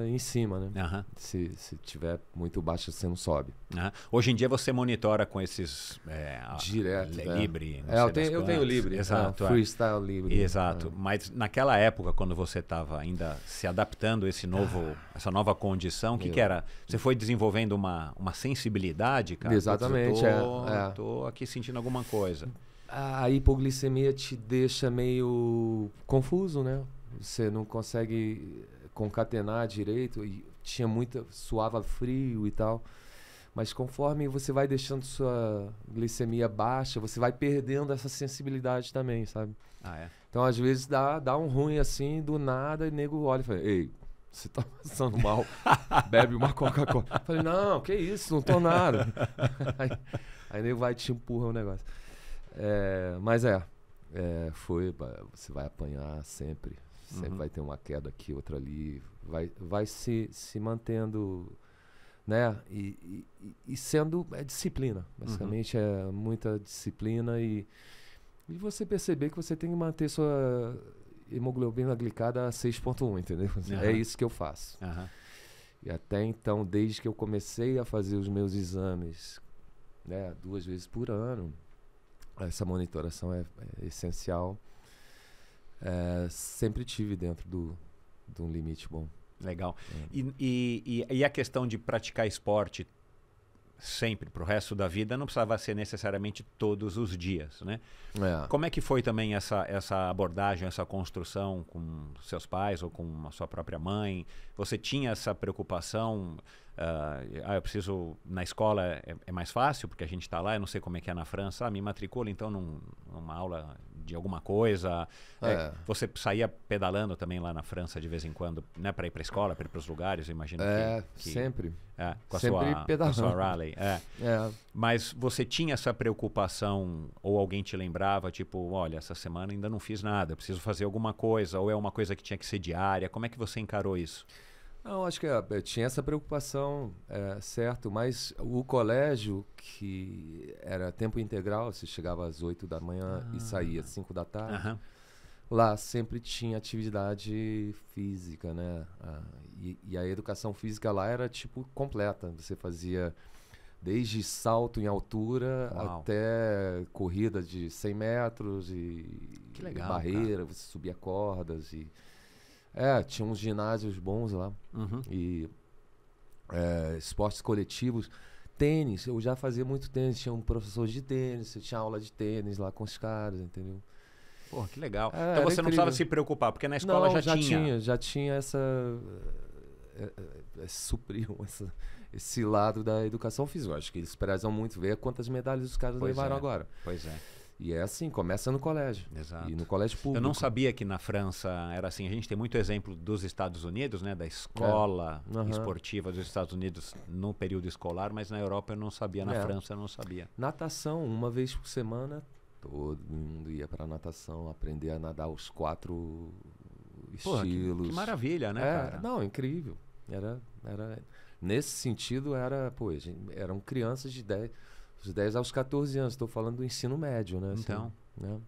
em cima, né? Uhum. Se, se tiver muito baixa, você não sobe. Uhum. Hoje em dia você monitora com esses... É, Direto, né? Libre. É, eu, tenho, eu tenho Libre. Né? Exato. É, freestyle Libre. Né? Exato. É. Mas naquela época, quando você estava ainda se adaptando a esse novo, ah. essa nova condição, o que, que era? Você foi desenvolvendo uma, uma sensibilidade, cara? Exatamente, Estou é. é. aqui sentindo alguma coisa. A hipoglicemia te deixa meio confuso, né? Você não consegue eh, concatenar direito. E tinha muita. suava frio e tal. Mas conforme você vai deixando sua glicemia baixa, você vai perdendo essa sensibilidade também, sabe? Ah, é? Então, às vezes, dá, dá um ruim assim, do nada, e o nego olha e fala, ei, você tá passando mal, bebe uma Coca-Cola. Falei, não, que isso, não tô nada. aí, aí nego vai te empurra o negócio. É, mas é, é, foi, você vai apanhar sempre. Sempre uhum. vai ter uma queda aqui, outra ali. Vai, vai se, se mantendo, né? E, e, e sendo é disciplina. Uhum. Basicamente uhum. é muita disciplina e, e você perceber que você tem que manter sua hemoglobina glicada a 6.1, entendeu? Uhum. É isso que eu faço. E até então, desde que eu comecei a fazer os meus exames, né, duas vezes por ano, essa monitoração é, é essencial é, sempre tive dentro do, de um limite bom. Legal. É. E, e, e, a questão de praticar esporte sempre, para o resto da vida, não precisava ser necessariamente todos os dias, né? É. Como é que foi também essa, essa abordagem, essa construção com seus pais ou com a sua própria mãe? Você tinha essa preocupação? Uh, ah, eu preciso... Na escola é, é mais fácil, porque a gente está lá, eu não sei como é que é na França. Ah, me matricula, então, num, numa aula de alguma coisa. É, é. você saía pedalando também lá na França de vez em quando, né? Para ir para a escola, para ir para os lugares, imagina imagino. É, que, que, sempre. É, com, a sempre sua, pedalando. com a sua rally. É. é. Mas você tinha essa preocupação ou alguém te lembrava, tipo, olha, essa semana ainda não fiz nada, preciso fazer alguma coisa, ou é uma coisa que tinha que ser diária. Como é que você encarou isso? Não, acho que é, tinha essa preocupação, é, certo, mas o colégio, que era tempo integral, você chegava às 8 da manhã ah. e saía às 5 da tarde, lá sempre tinha atividade física, né? Ah, e, e, a educação física lá era tipo completa, você fazia desde salto em altura Uau. até corrida de 100 metros e, que legal, e barreira, cara. você subia cordas e é, tinha uns ginásios bons lá. Uhum. E é, esportes coletivos. Tênis, eu já fazia muito tênis. Tinha um professor de tênis, tinha aula de tênis lá com os caras, entendeu? Pô, que legal. É, então você não precisava se preocupar, porque na escola não, já, já tinha. tinha. Já tinha essa. É, é, é supriam essa, esse lado da educação física. Eu acho que eles prezam muito ver quantas medalhas os caras pois levaram é, agora. Pois é. E é assim, começa no colégio. Exato. E no colégio público. Eu não sabia que na França era assim. A gente tem muito exemplo dos Estados Unidos, né? Da escola é. uhum. esportiva dos Estados Unidos no período escolar, mas na Europa eu não sabia, na é. França eu não sabia. Natação, uma vez por semana, todo mundo ia para natação, aprender a nadar os quatro Porra, estilos. Que, que, maravilha, né, é, cara? Não, incrível. Era, era, nesse sentido, era, pô, gente, eram crianças de 10... Dos 10 aos 14 anos, estou falando do ensino médio, né? Assim, então. né?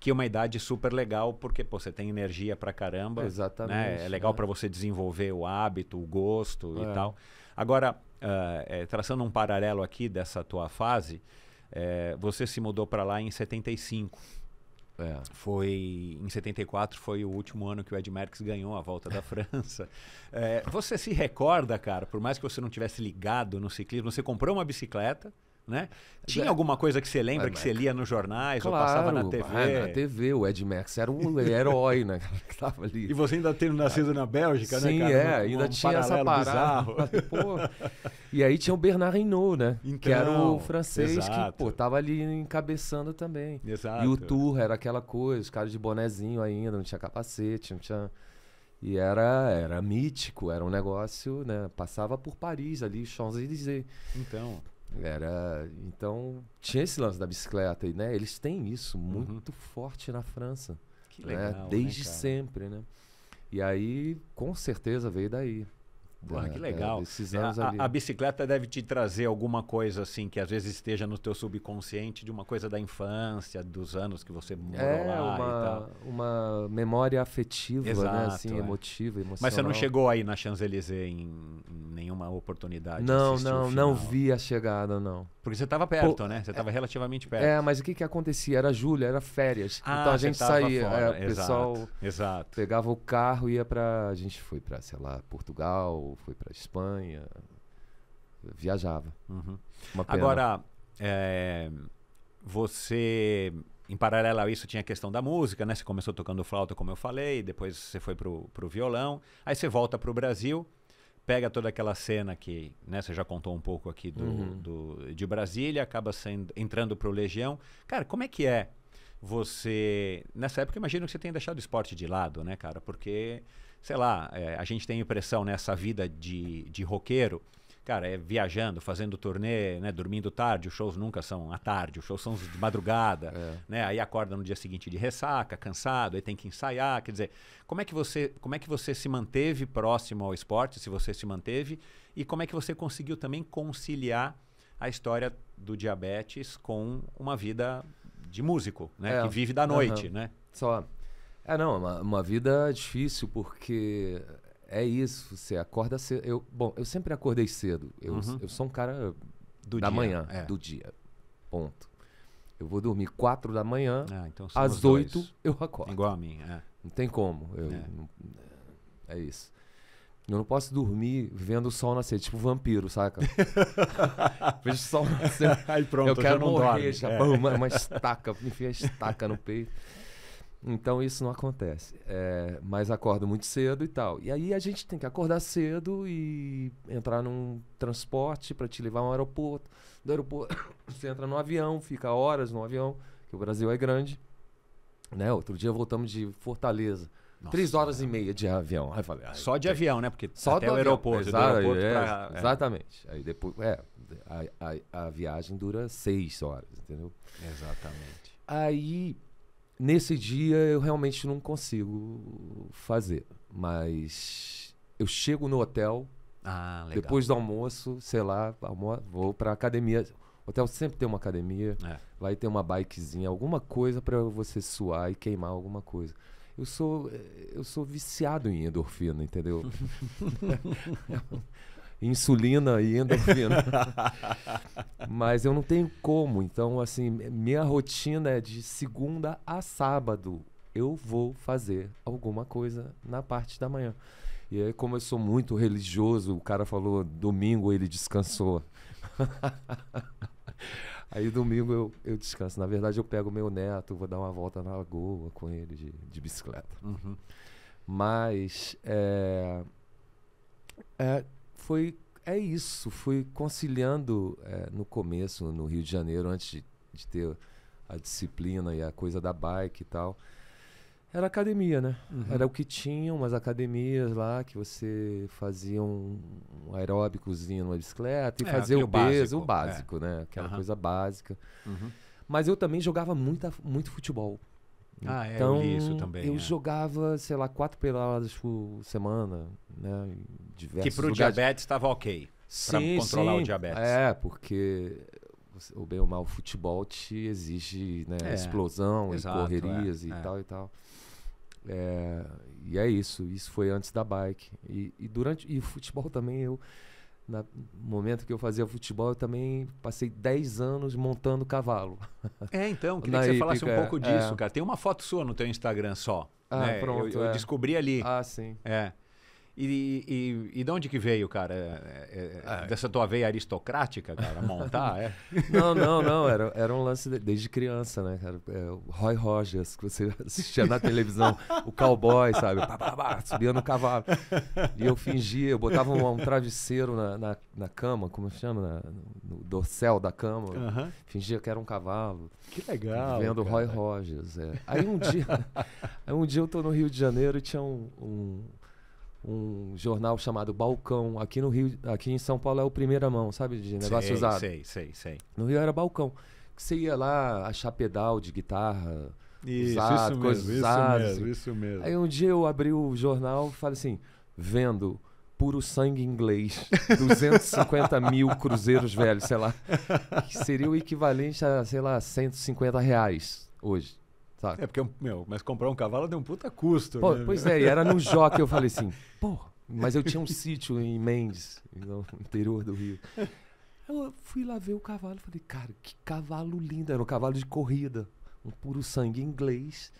Que é uma idade super legal, porque pô, você tem energia pra caramba. Né? Exatamente. Né? É legal é. Né? para você desenvolver o hábito, o gosto é. e tal. Agora, uh, traçando um paralelo aqui dessa tua fase, eh, você se mudou para lá em 75. É. Foi em 74 foi o último ano que o Ed Merckx ganhou a volta da França. É, você se recorda, cara? Por mais que você não tivesse ligado no ciclismo, você comprou uma bicicleta, né? É tinha alguma coisa que você lembra, que Max. você lia nos jornais claro, ou passava na TV? Ah, na TV, o Ed Max era um herói, né? Que tava ali. E você ainda tendo nascido na Bélgica, Sim, né, Sim, é, um, ainda um tinha essa parada. e aí tinha o Bernard Hinault, né? Então, que era o então, francês exato. que, pô, tava ali encabeçando também. Exato. E o Tour era aquela coisa, os caras de bonezinho ainda, não tinha capacete, não tinha... E era, era mítico, era um negócio, né? Passava por Paris ali, Champs-Élysées. Então. Era, então tinha esse lance da bicicleta e, né? Eles têm isso uhum. muito uhum. forte na França, que né? legal, né, desde né, sempre, né? E aí, com certeza veio daí. Porra, é, que é, legal. É, a, a, a, bicicleta deve te trazer alguma coisa assim que às vezes esteja no teu subconsciente de uma coisa da infância, dos anos que você morou é, lá uma, e tal. Uma memória afetiva, né, Exato, né? Assim, é. emotiva, emocional. Mas você não chegou aí na Champs-Élysées em, em, nenhuma oportunidade? Não, não, não vi a chegada, não. Porque você estava perto, Pô, né? Você estava é, relativamente perto. É, mas o que que acontecia? Era julho, era férias. Ah, então a gente saía, é, o pessoal exato, pegava o carro e ia para, a gente foi para, sei lá, Portugal, foi para Espanha, viajava. Uhum. Agora, é, você em paralelo a isso tinha a questão da música, né? Você começou tocando flauta, como eu falei, depois você foi para o violão, aí você volta para o Brasil pega toda aquela cena que né, você já contou um pouco aqui do, uhum. do de Brasília, acaba sendo, entrando para o Legião. Cara, como é que é você. Nessa época, imagino que você tenha deixado o esporte de lado, né, cara? Porque, sei lá, é, a gente tem a impressão nessa vida de, de roqueiro cara, é viajando, fazendo turnê, né, dormindo tarde, os shows nunca são à tarde, os shows são de madrugada, é. né? Aí acorda no dia seguinte de ressaca, cansado, aí tem que ensaiar, quer dizer, como é que você, como é que você se manteve próximo ao esporte, se você se manteve, e como é que você conseguiu também conciliar a história do diabetes com uma vida de músico, né, é. que vive da noite, uhum. né? Só é, não, é uma, uma vida difícil porque é isso, você acorda cedo. Eu, bom, eu sempre acordei cedo. Eu, uhum. eu sou um cara do da dia, manhã, é. do dia. Ponto. Eu vou dormir quatro da manhã, ah, então às oito eu acordo. Igual a mim, é. Não tem como. Eu, é. Não, é isso. Eu não posso dormir vendo o sol nascer, tipo vampiro, saca? Vejo o sol nascer. Aí pronto, eu quero morrer, já, é. uma, uma estaca, enfim, a estaca no peito. Então isso não acontece. É, mas acordo muito cedo e tal. E aí a gente tem que acordar cedo e entrar num transporte para te levar ao aeroporto. Do aeroporto você entra no avião, fica horas no avião, que o Brasil é grande. Né? Outro dia voltamos de Fortaleza. Nossa, Três horas cara. e é. meia de avião. Aí falei, aí, só de tem... avião, né? Porque só até o aeroporto. Exato, aeroporto é, pra... é. Exatamente. Aí depois. É, a, a, a viagem dura seis horas, entendeu? Exatamente. Aí Nesse dia eu realmente não consigo fazer, mas eu chego no hotel, ah, depois do almoço, sei lá, almo vou para academia. O hotel sempre tem uma academia, é. vai ter uma bikezinha, alguma coisa para você suar e queimar alguma coisa. Eu sou eh, eu sou viciado em endorfina, entendeu? insulina e endorfina. Mas eu não tenho como. Então, assim, minha rotina é de segunda a sábado. Eu vou fazer alguma coisa na parte da manhã. E aí, como eu sou muito religioso, o cara falou domingo ele descansou. aí domingo eu, eu descanso. Na verdade, eu pego meu neto, vou dar uma volta na lagoa com ele de, de bicicleta. Uhum. Mas eh, é, é foi é isso, fui conciliando é, no começo, no Rio de Janeiro, antes de, de, ter a disciplina e a coisa da bike e tal. Era academia, né? Uhum. Era o que tinha, umas academias lá que você fazia um, um aeróbicozinho numa bicicleta e é, fazia o peso, o básico, o é. básico é. né? Aquela uhum. coisa básica. Uhum. Mas eu também jogava muita, muito futebol. Ah, é, então, eu li isso também. Eu é. jogava, sei lá, quatro peladas por semana, né? Diversos que pro lugares. diabetes estava ok. Sim, pra controlar sim. o diabetes. É, porque o bem ou mal, o futebol te exige né, é, explosão exato, correrias é, e é. tal e tal. É, e é isso, isso foi antes da bike. E, e durante. E o futebol também eu no momento que eu fazia futebol, eu também passei 10 anos montando cavalo. É, então, queria que você hípica, falasse um pouco disso, é. cara. Tem uma foto sua no teu Instagram só. Ah, né? pronto. Eu, eu é. descobri ali. Ah, sim. É. E, e, e, de onde que veio, cara? É, é, é, ah. dessa tua veia aristocrática, cara, montar? é? Não, não, não. Era, era um lance de, desde criança, né, cara? É, Roy Rogers, que você assistia na televisão, o cowboy, sabe? Bah, bah, bah, subia no cavalo. E eu fingia, eu botava um, um travesseiro na, na, na, cama, como chama? Na, no dorsal da cama. Uh -huh. Fingia que era um cavalo. Que legal. Vendo cara. Roy Rogers. É. Aí um dia, aí um dia eu tô no Rio de Janeiro e tinha um, um um jornal chamado Balcão. Aqui no Rio, aqui em São Paulo é o primeira mão, sabe? De negócio sei, usado. Sei, sei, sei. No Rio era Balcão. Que você ia lá achar pedal de guitarra. Isso, usado, isso coisas mesmo, usadas. Isso mesmo, isso mesmo. Aí um dia eu abri o jornal e falei assim: vendo puro sangue inglês, 250 mil cruzeiros velhos, sei lá. Que seria o equivalente a, sei lá, 150 reais hoje. Sabe? É porque, meu, mas comprar um cavalo deu um puta custo. Pô, né? Pois é, e era no Joque eu falei assim, pô, mas eu tinha um sítio em Mendes, no interior do Rio. Eu fui lá ver o cavalo, e falei, cara, que cavalo lindo, era um cavalo de corrida, um puro sangue inglês,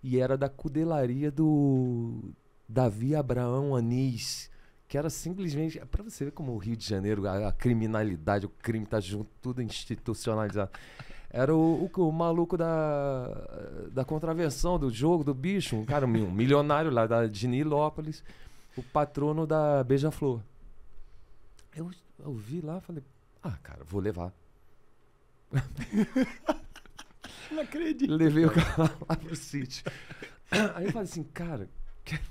e era da cudelaria do Davi Abraão Anis, que era simplesmente, para você ver como o Rio de Janeiro, a, a criminalidade, o crime tá junto, tudo institucionalizado. Era o, o, o, maluco da, da contravenção do jogo, do bicho, um cara um milionário lá da, de Nilópolis, o patrono da Beija-Flor. Eu, eu vi lá falei, ah, cara, vou levar. Não acredito. Levei o cara lá pro sítio. Aí eu falei assim, cara, quero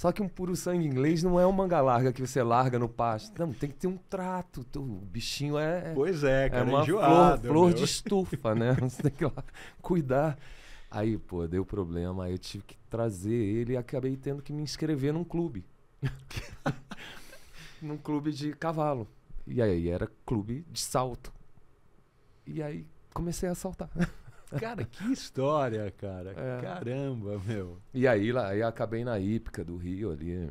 só que um puro sangue inglês não é um manga larga que você larga no pasto. Não, tem que ter um trato. O bichinho é, é. Pois é, é cara, é uma enjoado, flor, flor de estufa, né? Você tem que lá cuidar. Aí, pô, deu problema. Aí eu tive que trazer ele e acabei tendo que me inscrever num clube. num clube de cavalo. E aí era clube de salto. E aí comecei a saltar. Cara, que história, cara. É. Caramba, meu. E aí, lá, aí acabei na hípica do Rio ali.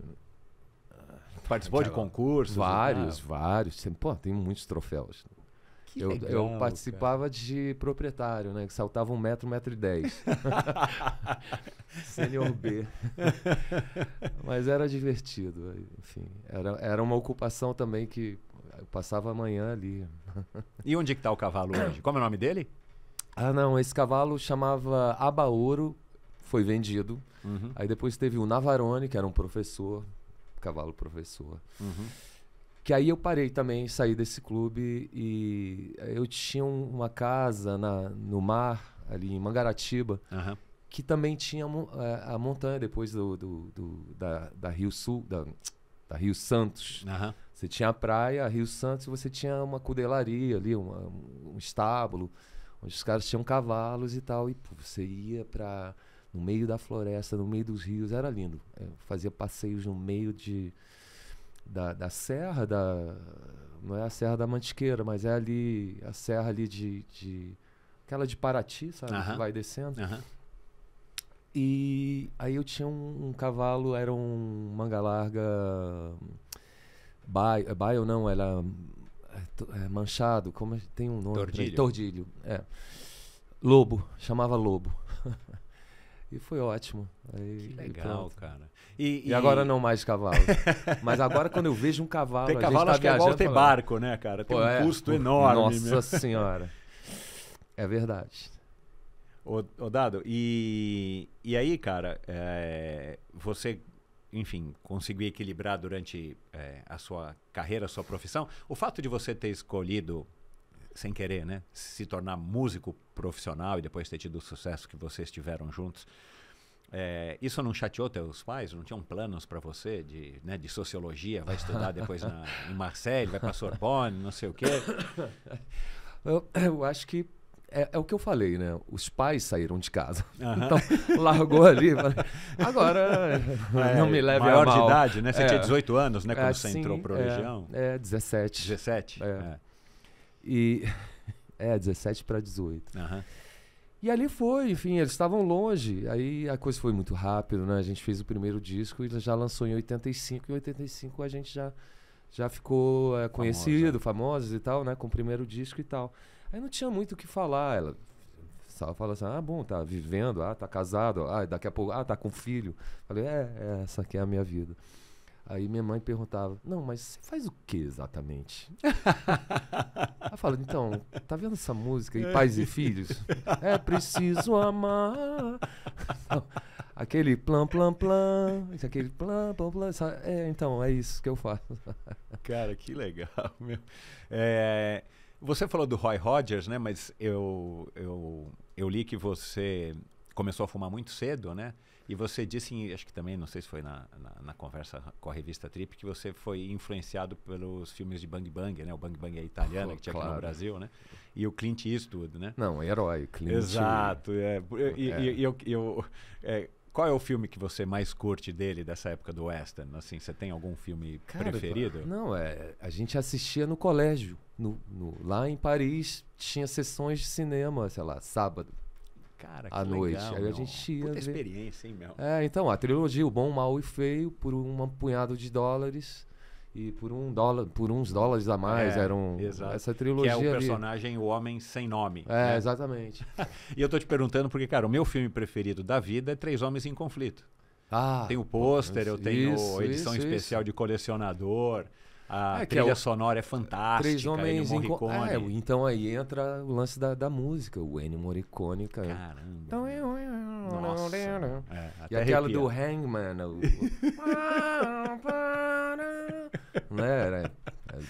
Participou de concursos? Né? Vários, vários. Pô, tem muitos troféus. Que eu, legal, eu participava cara. de proprietário, né? Que saltava um metro, um metro e dez. senhor B. Mas era divertido, enfim. Era, era uma ocupação também que eu passava a manhã ali. e onde é que está o cavalo hoje? Como é o nome dele? Ah, não, esse cavalo chamava Abaoro, foi vendido. Uhum. Aí depois teve o Navarone, que era um professor, cavalo professor. Uhum. Que aí eu parei também, saí desse clube e eu tinha uma casa na, no mar, ali em Mangaratiba, uhum. que também tinha a, a montanha depois do, do, do, da, da Rio Sul, da, da Rio Santos. Uhum. Você tinha a praia, a Rio Santos, você tinha uma cudelaria ali, uma, um estábulo onde os caras tinham cavalos e tal, e pô, você ia para no meio da floresta, no meio dos rios, era lindo. É, eu fazia passeios no meio de da, da serra da não é a serra da Mantiqueira, mas é ali a serra ali de, de aquela de Paraty, sabe, uh -huh. que vai descendo. Uh -huh. E aí eu tinha um, um, cavalo, era um manga larga baio, baio não, era é, manchado, como é tem um nome? Tordilho. Tordilho, é. Lobo, chamava Lobo. e foi ótimo. Aí, que legal, e cara. E, e... e, agora não mais cavalo. Mas agora quando eu vejo um cavalo, tem cavalo, a gente tá acho que é igual ter barco, né, cara? Tem Pô, um é, custo enorme. Nossa mesmo. senhora. É verdade. Ô, ô Dado, e, e aí, cara, é, você enfim, conseguiu equilibrar durante é, a sua carreira, a sua profissão. O fato de você ter escolhido, sem querer, né, se tornar músico profissional e depois ter tido o sucesso que vocês tiveram juntos, é, isso não chateou teus pais? Não tinham planos para você de, né, de sociologia? Vai estudar depois na, em Marseille, vai para Sorbonne, não sei o quê? Eu, eu acho que é, é, o que eu falei, né? Os pais saíram de casa. Então, largou ali. Agora, é, não me leve maior a Maior de idade, né? Você é, tinha 18 anos, né? É, quando você sim, entrou para a região. É, 17. 17? É, é. é. E, é, 17 para 18. E ali foi, enfim, eles estavam longe. Aí a coisa foi muito rápido, né? A gente fez o primeiro disco e já lançou em 85. Em 85 a gente já, já ficou conhecido, famosos e tal, né? Com o primeiro disco e tal. Aí não tinha muito o que falar. Ela fala assim: ah, bom, tá vivendo, ah, tá casado, ah, daqui a pouco, ah, tá com filho. Falei: é, é essa aqui é a minha vida. Aí minha mãe perguntava: Não, mas você faz o que exatamente? Ela fala: Então, tá vendo essa música e pais e filhos? É preciso amar. Não, aquele plan, plan, plan. Aquele plan, plan, plan. É, então, é isso que eu faço. Cara, que legal, meu. É. Você falou do Roy Rogers, né? Mas eu, eu, eu li que você começou a fumar muito cedo, né? E você disse, acho que também, não sei se foi na, na, na, conversa com a revista Trip, que você foi influenciado pelos filmes de Bang Bang, né? O Bang Bang é italiano, oh, que tinha claro. aqui no Brasil, né? E o Clint Eastwood, né? Não, herói, Clint Eastwood. Exato. É, e, é. E, e, eu, eu é, qual é o filme que você mais curte dele, dessa época do western? Assim, você tem algum filme Cara, preferido? Não, é, a gente assistia no colégio. No, no, lá em Paris tinha sessões de cinema, sei lá, sábado. Cara, que à noite. Aí meu. a gente ia. Puta ver. experiência, hein, meu? É, então, a trilogia, o bom, mal e feio, por um punhado de dólares e por um dólar, por uns dólares a mais é, eram exato. essa trilogia. Que é o personagem ali. O Homem Sem Nome. É, né? exatamente. e eu tô te perguntando porque, cara, o meu filme preferido da vida é Três Homens em Conflito. Ah, tem o pôster, eu tenho isso, edição isso, especial isso. de colecionador. A é, trilha é o... sonora é fantástica. Três homens em é, Então aí entra o lance da, da música, o Ennio Morricone. Cara. Caramba. Então é é é Nossa. É, e aquela arrepia. do Hangman. O... né? Era,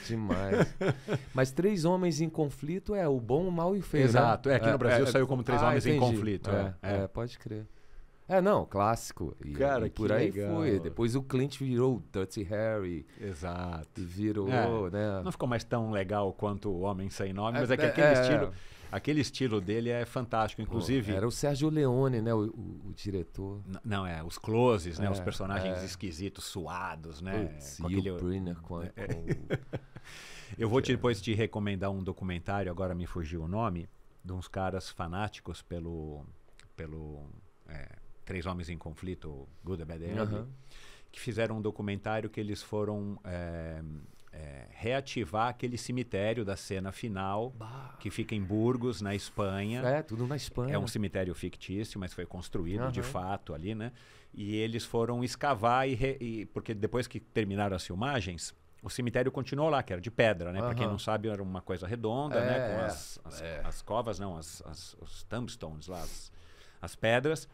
demais. Mas Três Homens em Conflito é o bom, o mal e o feio. Né? Exato. Né? É, aqui no Brasil saiu como Três ah, Homens entendi. em Conflito. é, pode crer. É, não, clássico. E, Cara, e por aí legal. foi. Depois o Clint virou Dirty Harry. Exato. Virou, é. né? Não ficou mais tão legal quanto o Homem Sem Nome, é, mas é que aquele, é. estilo, aquele estilo dele é fantástico, inclusive. Pô, era o Sérgio Leone, né? O, o, o diretor. N não, é, os closes, né? É, os personagens é. esquisitos, suados, né? Putz, com e aquele... o Briner com, com... Eu vou te, depois te recomendar um documentário, agora me fugiu o nome, de uns caras fanáticos pelo. pelo é, Três Homens em Conflito, Good, Bad que fizeram um documentário que eles foram é, é, reativar aquele cemitério da cena final, bah. que fica em Burgos, na Espanha. É, tudo na Espanha. É um cemitério fictício, mas foi construído de fato ali, né? E eles foram escavar, e, re, e porque depois que terminaram as filmagens, o cemitério continuou lá, que era de pedra, né? Uhum. Para quem não sabe, era uma coisa redonda, né? é, né? Com as, é. as, é. as, covas, não, as, as, os tombstones lá, as, as pedras.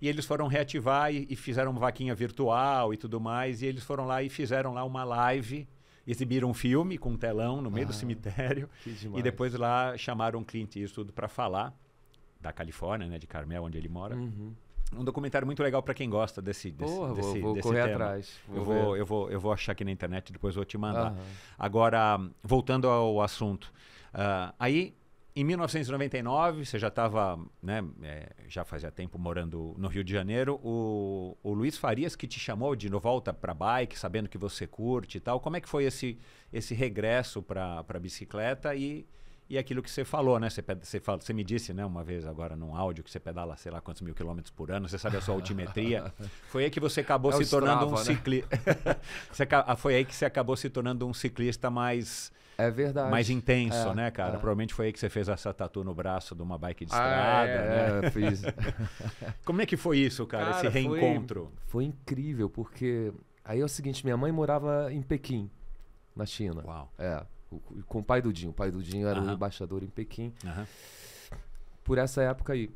E eles foram reativar e, e fizeram uma vaquinha virtual e tudo mais. E eles foram lá e fizeram lá uma live exibiram um filme com um telão no meio ah, do cemitério e depois lá chamaram o Clint Eastwood para falar da Califórnia, né, de Carmel, onde ele mora. Uhum. Um documentário muito legal para quem gosta desse desse, Porra, desse, vou, vou desse correr tema. atrás. Vou eu ver. vou eu vou eu vou achar aqui na internet depois vou te mandar. Uhum. Agora voltando ao assunto, uh, aí em 1999, você já estava, né, é, já fazia tempo morando no Rio de Janeiro, o, o Luiz Farias que te chamou de novo volta para bike, sabendo que você curte e tal. Como é que foi esse, esse regresso para a bicicleta e, e aquilo que você falou, né? Você, você, você me disse né, uma vez agora num áudio que você pedala sei lá quantos mil quilômetros por ano, você sabe a sua altimetria. foi aí que você acabou é se tornando um né? ciclista. Ah, foi aí que você acabou se tornando um ciclista mais é verdade. Mais intenso, é, né, cara? É. Provavelmente foi aí que você fez essa tatu no braço de uma bike de ah, estrada. Ah, é, né? é, fiz. Como é que foi isso, cara, cara esse reencontro? Foi, foi, incrível, porque aí é o seguinte, minha mãe morava em Pequim, na China. Uau. É, com o pai do Dinho. O pai do Dinho era o um embaixador em Pequim. Por essa época aí.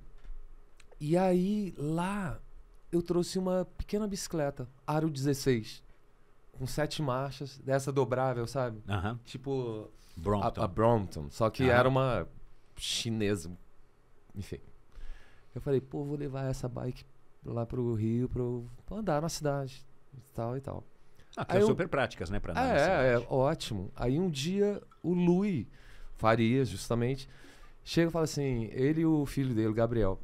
E aí, lá, eu trouxe uma pequena bicicleta, Aro 16 com sete marchas, dessa dobrável, sabe? Tipo Brompton. A, a, Brompton. Só que era uma chinesa. Enfim. Eu falei, pô, vou levar essa bike lá pro Rio pra, eu, andar na cidade e tal e tal. Ah, que é super práticas, né? Pra andar é, é, ótimo. Aí um dia o Lui Farias, justamente, chega e fala assim, ele e o filho dele, o Gabriel,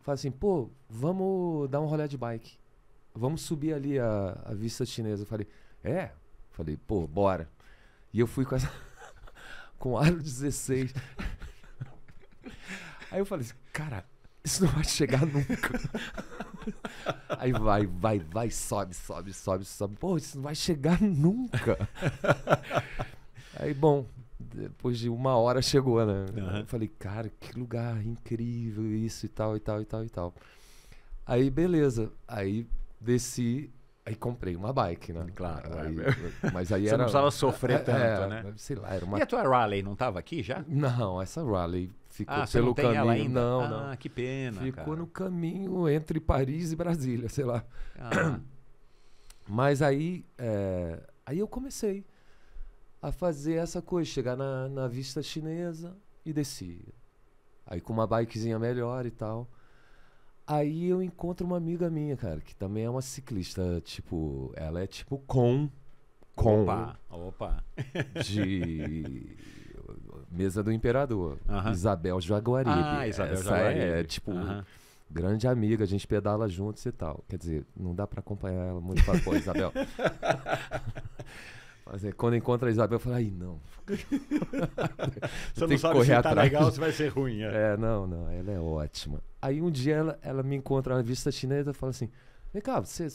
fala assim, pô, vamos dar um rolê de bike vamos subir ali a, a vista chinesa. Eu falei, é? Falei, pô, bora. E eu fui com essa. com aro 16. Aí eu falei assim, cara, isso não vai chegar nunca. Aí vai, vai, vai, sobe, sobe, sobe, sobe. Pô, isso não vai chegar nunca. Aí, bom, depois de uma hora chegou, né? Uhum. Eu falei, cara, que lugar incrível, isso e tal, e tal, e tal, e tal. Aí, beleza. Aí desci, aí comprei uma bike, né? Claro. Aí, é mas aí Você era, não precisava sofrer é, tanto, é, né? Sei lá, era uma... E a tua Raleigh não estava aqui já? Não, essa Raleigh ficou ah, pelo caminho. Não, ah, não. que pena. Ficou cara. no caminho entre Paris e Brasília, sei lá. Ah. Mas aí, é, aí eu comecei a fazer essa coisa, chegar na, na vista chinesa e desci Aí com uma bikezinha melhor e tal. Aí eu encontro uma amiga minha, cara, que também é uma ciclista, tipo, ela é tipo com. Com. Opa, opa. De. Mesa do Imperador. Uh -huh. Isabel Jaguaribe. Ah, Isabel Essa é, Jaguaribe. É, tipo. Uh -huh grande amiga, a gente pedala juntos e tal. Quer dizer, não dá para acompanhar ela muito para pô, Isabel. Mas é, quando encontra a Isabel, fala, aí não. você não sabe se tá atrás. tá legal, se vai ser ruim. É. é, não, não, ela é ótima. Aí um dia ela, ela me encontra na vista chinesa e fala assim: Vem cá, você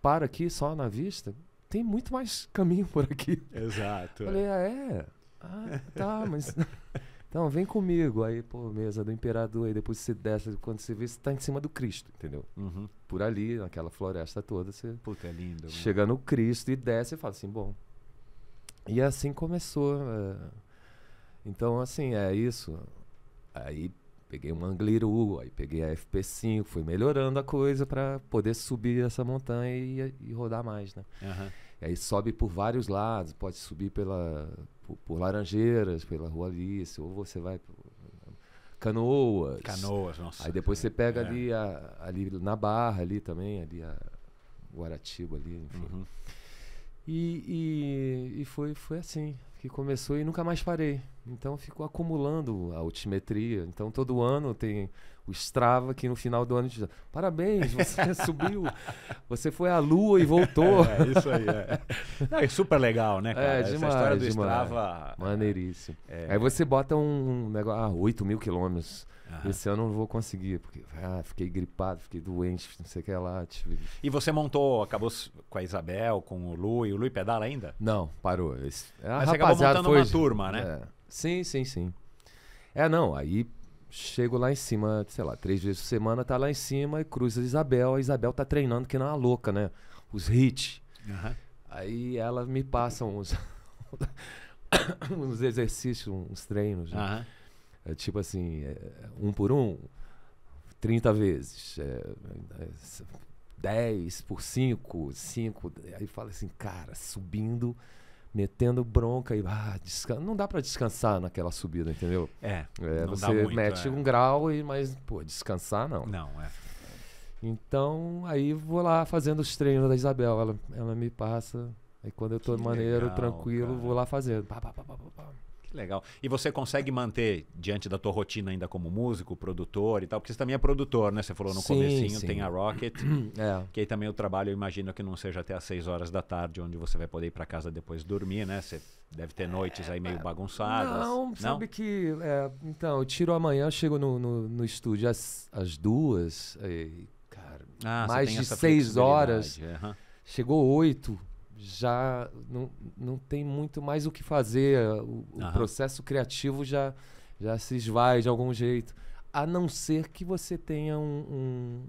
para aqui só na vista? Tem muito mais caminho por aqui. Exato. Falei, ah, é? Ah, tá, mas. Então, vem comigo. Aí, pô, mesa do imperador. Aí depois você desce, quando você vê, você tá em cima do Cristo, entendeu? Uhum. Por ali, naquela floresta toda, você. Puta, é lindo. Mano. Né? Chega no Cristo e desce e fala assim, bom. E assim começou. É... Então, assim, é isso. Aí peguei um Angliru, aí peguei a FP5, fui melhorando a coisa para poder subir essa montanha e, e rodar mais, né? Uhum. E aí sobe por vários lados, pode subir pela por, por Laranjeiras, pela Rua Alice, ou você vai por, Canoas. Canoas, nossa. Aí depois você pega é. ali a, ali na Barra ali também, ali a Guaratiba ali, enfim. Uhum. E, e, e foi, foi assim que começou e nunca mais parei. Então eu fico acumulando altimetria. Então todo ano tem o Strava, que no final do ano diz: parabéns, você subiu, você foi à lua e voltou. É, é, isso aí, é. Não, é super legal, né, é, cara? É, demais, Essa história do demais. Strava. É, Maneiríssimo. É. Aí você bota um negócio, ah, 8 mil quilômetros. Uhum. Esse ano eu não vou conseguir, porque ah, fiquei gripado, fiquei doente, não sei o que lá. Tive... E você montou, acabou com a Isabel, com o Lu, e o Lu pedala ainda? Não, parou. Esse, Mas você acabou montando foi... uma turma, né? É. Sim, sim, sim. É, não, aí chego lá em cima, sei lá, três vezes por semana, tá lá em cima e cruza a Isabel. A Isabel tá treinando que não é uma louca, né? Os hits. Uhum. Aí ela me passa uns, uns exercícios, uns treinos. Uhum. Né? É, tipo assim, é, um por um, 30 vezes. É, é, 10 por 5, 5. Aí fala assim, cara, subindo metendo bronca e ah, descan... não dá para descansar naquela subida, entendeu? É. é você muito, mete é. um grau e mas pô, descansar não. Não, é. Então, aí vou lá fazendo os treinos da Isabel, ela, ela me passa, aí quando eu tô que maneiro, legal, tranquilo, cara. vou lá fazendo. Pá, pá, pá, que legal. E você consegue manter diante da tua rotina ainda como músico, produtor e tal? Porque você também é produtor, né? Você falou no sim, comecinho, sim. tem a Rocket. É. Que aí também o trabalho, eu imagino que não seja até às 6 horas da tarde, onde você vai poder ir para casa depois dormir, né? Você deve ter noites é, aí meio é, bagunçadas. Não, não? sabe que... É, então, eu tiro amanhã, chego no, no, no estúdio às, às duas, e, cara, ah, mais de 6 horas. Uhum. Chegou 8 já não, não tem muito mais o que fazer. Eh, o, o processo criativo já, já se esvai de algum jeito. A não ser que você tenha um,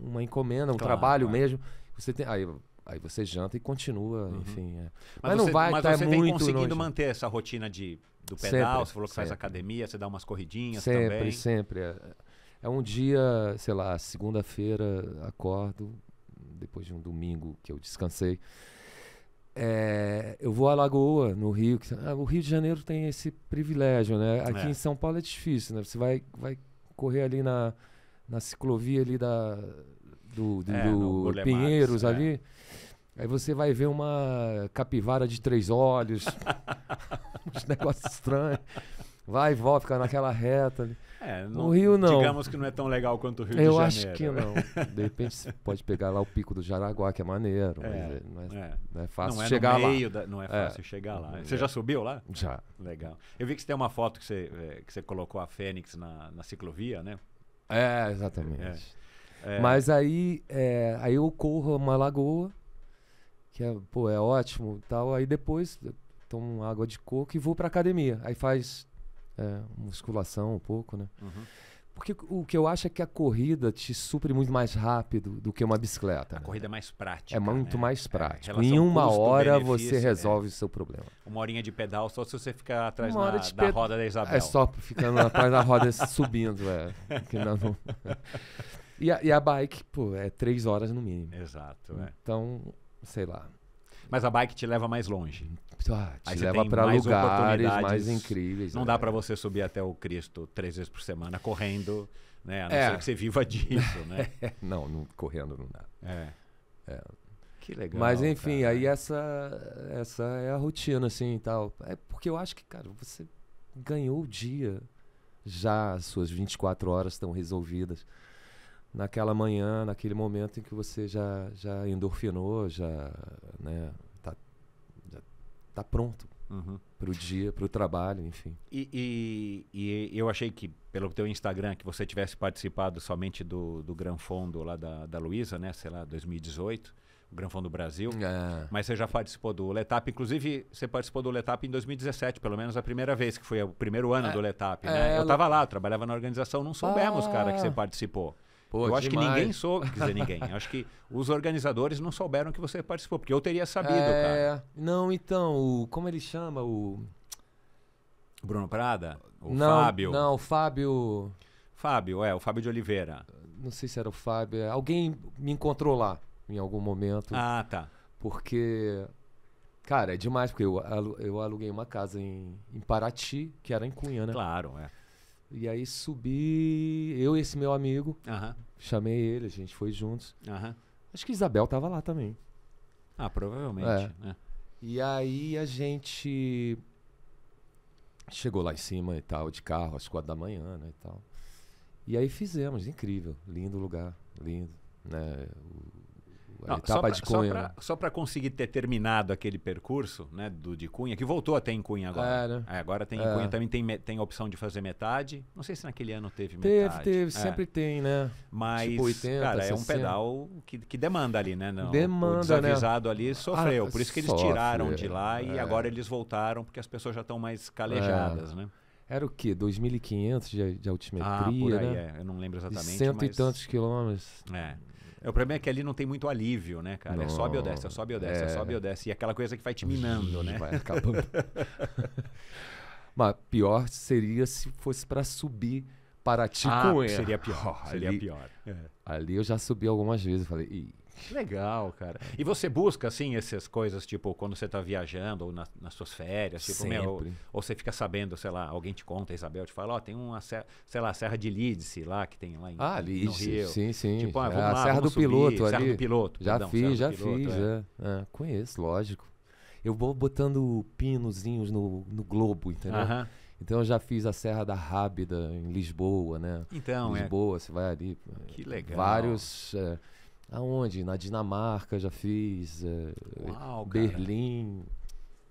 um, uma encomenda, um claro, trabalho claro. mesmo. Você tem, aí, aí você janta e continua, uhum. enfim. É. Mas, mas, não você, vai mas tá você muito vem conseguindo longe. manter essa rotina de, do pedal, sempre, você falou que sempre. faz academia, você dá umas corridinhas sempre, também. Sempre, sempre. É, é um dia, sei lá, segunda-feira acordo, depois de um domingo que eu descansei é, eu vou à Lagoa, no Rio. Que, ah, o Rio de Janeiro tem esse privilégio, né? Aqui é. em São Paulo é difícil, né? Você vai, vai correr ali na, na ciclovia ali da, do, do, é, do Pinheiros é. ali. Aí você vai ver uma capivara de três olhos, uns negócios estranhos. Vai e volta, fica naquela reta ali. É, não, o Rio não. Digamos que não é tão legal quanto o Rio Eu de Janeiro. Eu acho que não. De repente você pode pegar lá o Pico do Jaraguá, que é maneiro, mas é, é, não, é, é. não, é, fácil é chegar lá. Da, não é fácil chegar lá. Uhum. Você já subiu lá? Já. Legal. Eu vi que você tem uma foto que você, que você colocou a Fênix na, na ciclovia, né? É, exatamente. Mas aí, aí eu corro uma lagoa, que é, pô, é ótimo tal. Aí depois tomo água de coco e vou pra academia. Aí faz é, musculação um pouco, né? Uhum. Porque o que eu acho é que a corrida te supre muito mais rápido do que uma bicicleta. A né? corrida é mais prática. É muito né? mais prática. É, em uma hora você é. resolve é. o seu problema. Uma horinha de pedal só se você ficar atrás na, da ped... roda da Isabel. É só ficando atrás da roda subindo. É, que não, não... E, a, e, a, bike, pô, é três horas no mínimo. Exato. É. Então, sei lá. Mas a bike te leva mais longe. Ah, te Aí leva para lugares mais incríveis. Não né? dá para você subir até o Cristo três vezes por semana correndo, né? A não é. ser que você viva disso, né? não, não, correndo não dá. É. é. Que legal. Mas enfim, cara. aí essa, essa é a rotina, assim e tal. É porque eu acho que, cara, você ganhou o dia. Já as suas 24 horas estão resolvidas naquela manhã, naquele momento em que você já, já endorfinou, já né, tá, já tá pronto uhum. para o dia, para o trabalho, enfim. E, e, e, eu achei que, pelo teu Instagram, que você tivesse participado somente do, do Gran Fondo lá da, da Luísa, né, sei lá, 2018, o Gran Fondo Brasil, é. mas você já participou do Letap, inclusive você participou do Letap em 2017, pelo menos a primeira vez, que foi o primeiro ano é. do Letap, é, né? É, eu estava lá, trabalhava na organização, não soubemos, ah. cara, que você participou. Pô, eu acho que ninguém soube, quer dizer, ninguém. acho que os organizadores não souberam que você participou, porque eu teria sabido, é... cara. Não, então, o, como ele chama? O. Bruno Prada? O não, Fábio? Não, o Fábio. Fábio, é, o Fábio de Oliveira. Não sei se era o Fábio. É, alguém me encontrou lá em algum momento. Ah, tá. Porque Cara, é demais, porque eu, eu aluguei uma casa em, em Paraty, que era em Cunha, né? Claro, é. E aí subi, eu e esse meu amigo, uh -huh. chamei ele, a gente foi juntos. Uh -huh. Acho que Isabel tava lá também. Ah, provavelmente. É. Né? E aí a gente chegou lá em cima e tal, de carro, às quatro da manhã, né, e tal. E aí fizemos, incrível, lindo lugar, lindo, né? O, a não, etapa pra, de Cunha. Só para conseguir ter terminado aquele percurso né, do de Cunha, que voltou até em Cunha agora. É, né? é, agora tem em é. Cunha também tem, tem a opção de fazer metade. Não sei se naquele ano teve, teve metade. Teve, teve, é. sempre tem, né? Mas, tipo 80, cara, 60. é um pedal que, que demanda ali, né? Não, demanda, o né? desavisado né? ali ah, sofreu. Ah, por isso que eles sofre, tiraram de é. lá e agora eles voltaram, porque as pessoas já estão mais calejadas, né? Era o quê? 2.500 de, de altimetria, ah, por aí, né? É. Eu não lembro exatamente. De cento mas... e tantos quilômetros. É. É, o problema é que ali não tem muito alívio, né, cara? Não, é sobe ou desce, é sobe ou desce, é... é sobe ou desce. E é aquela coisa que vai te minando, né? Vai acabando. Mas pior seria se fosse para subir Paraty ah, Cunha. Seria pior, seria ali, pior. É. Ali eu já subi algumas vezes e falei, Legal, cara. E você busca, assim, essas coisas, tipo, quando você está viajando ou na, nas suas férias, tipo, meu, ou, ou, você fica sabendo, sei lá, alguém te conta, Isabel te fala, ó, oh, tem uma, sei lá, Serra de Lídice lá, que tem lá em Ah, Lídice, sim, sim. Tipo, ah, ah vamos é, a lá, Serra do subir, Piloto Serra ali. Serra do Piloto. Já perdão, fiz, já piloto, fiz, é. é. É. conheço, lógico. Eu vou botando pinozinhos no, no globo, entendeu? Então eu já fiz a Serra da Rábida em Lisboa, né? Então, é. Lisboa, é... você vai ali. Que eh, legal. Vários. É, Aonde? Na Dinamarca já fiz. É, Uau, Berlim.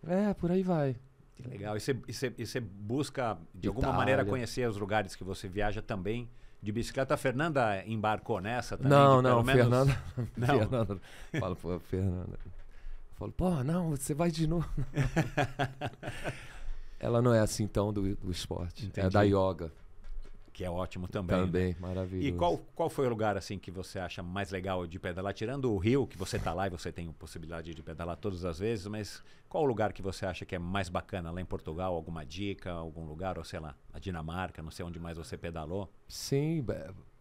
É, por aí vai. Que legal. E você busca, de Itália. alguma maneira, conhecer os lugares que você viaja também de bicicleta. A Fernanda embarcou nessa também? Não, não, menos... Fernanda. Não. Fernanda. Falo, pô, Fernanda. Falo, pô, não, você vai de novo. Ela não é assim tão do, do esporte. Entendi. É da yoga que é ótimo também. Né? Também, né? maravilhoso. E qual, qual foi o lugar assim que você acha mais legal de pedalar? Tirando o Rio, que você está lá e você tem a possibilidade de pedalar todas as vezes, mas qual o lugar que você acha que é mais bacana lá em Portugal? Alguma dica, algum lugar, ou sei lá, a Dinamarca, não sei onde mais você pedalou? Sim,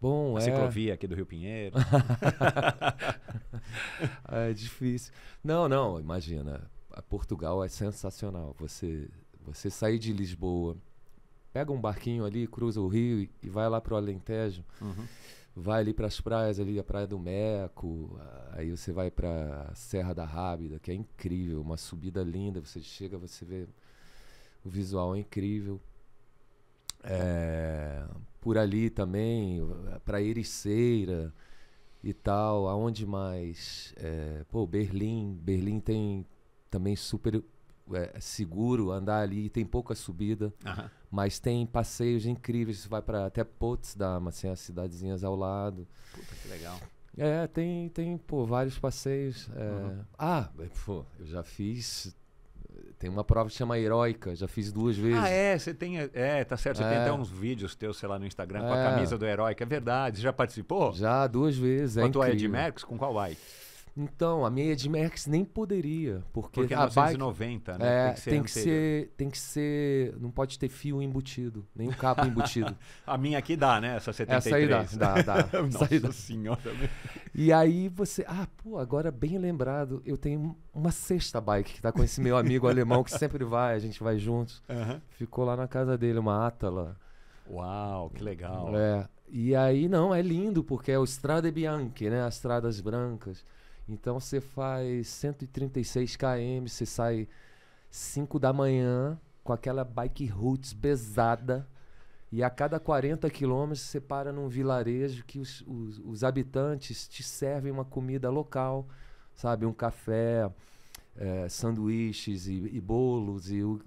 bom, a é... ciclovia aqui do Rio Pinheiro. é difícil. Não, não, imagina. Portugal é sensacional. Você, você sair de Lisboa pega um barquinho ali, cruza o rio e, e vai lá pro Alentejo. Uhum. Vai ali para as praias ali, a Praia do Meco, aí você vai para Serra da Rábida, que é incrível, uma subida linda, você chega, você vê o visual é incrível. É, por ali também, para Ericeira e tal, aonde mais? É, pô, Berlim, Berlim tem também super é seguro andar ali, tem pouca subida, mas tem passeios incríveis. Você vai para até Potsdam, assim, as cidadezinhas ao lado. Puta que legal. É, tem, tem pô, vários passeios. É... Uhum. Ah, pô, eu já fiz. Tem uma prova que chama Heróica, já fiz duas ah, vezes. Ah, é, você tem. É, tá certo. Você é. tem até uns vídeos teus, sei lá, no Instagram, com a é. camisa do Heróica. É verdade, você já participou? Já, duas vezes. É Quanto é a Ed Merckx, com qual bike? Então, a minha de Max nem poderia, porque, porque é a 990, bike, né? É, tem, que ser, tem que ser, tem que ser, não pode ter fio embutido, nem cabo embutido. a minha aqui dá, né? Essa 73. Essa aí dá, dá, dá. Nossa aí dá. senhora. E aí você, ah, pô, agora bem lembrado, eu tenho uma sexta bike que tá com esse meu amigo alemão que sempre vai, a gente vai juntos. Uhum. Ficou lá na casa dele uma Atala. Uau, que legal. É. E aí não, é lindo porque é o Strade Bianche, né? As estradas brancas. Então você faz 136 km, você sai 5 da manhã com aquela bike roots pesada. E a cada 40 quilômetros você para num vilarejo que os, os, os, habitantes te servem uma comida local, sabe? Um café, é, sanduíches e, e, bolos e o,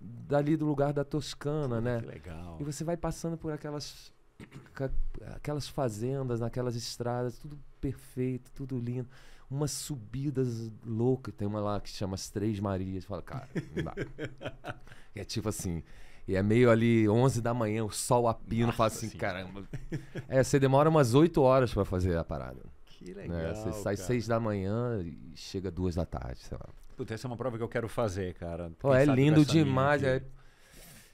dali do lugar da Toscana, né? Que legal. E você vai passando por aquelas aquelas fazendas, naquelas estradas, tudo perfeito, tudo lindo. Umas subidas loucas. Tem uma lá que chama As Três Marias. Fala, cara, não dá. é tipo assim. E é meio ali 11 da manhã, o sol apino, fala assim, sim. caramba. É, você demora umas 8 horas para fazer a parada. Que né, legal. Né? Você sai cara. 6 da manhã e chega 2 da tarde, sei lá. Puta, essa é uma prova que eu quero fazer, cara. Pô, é lindo demais. É,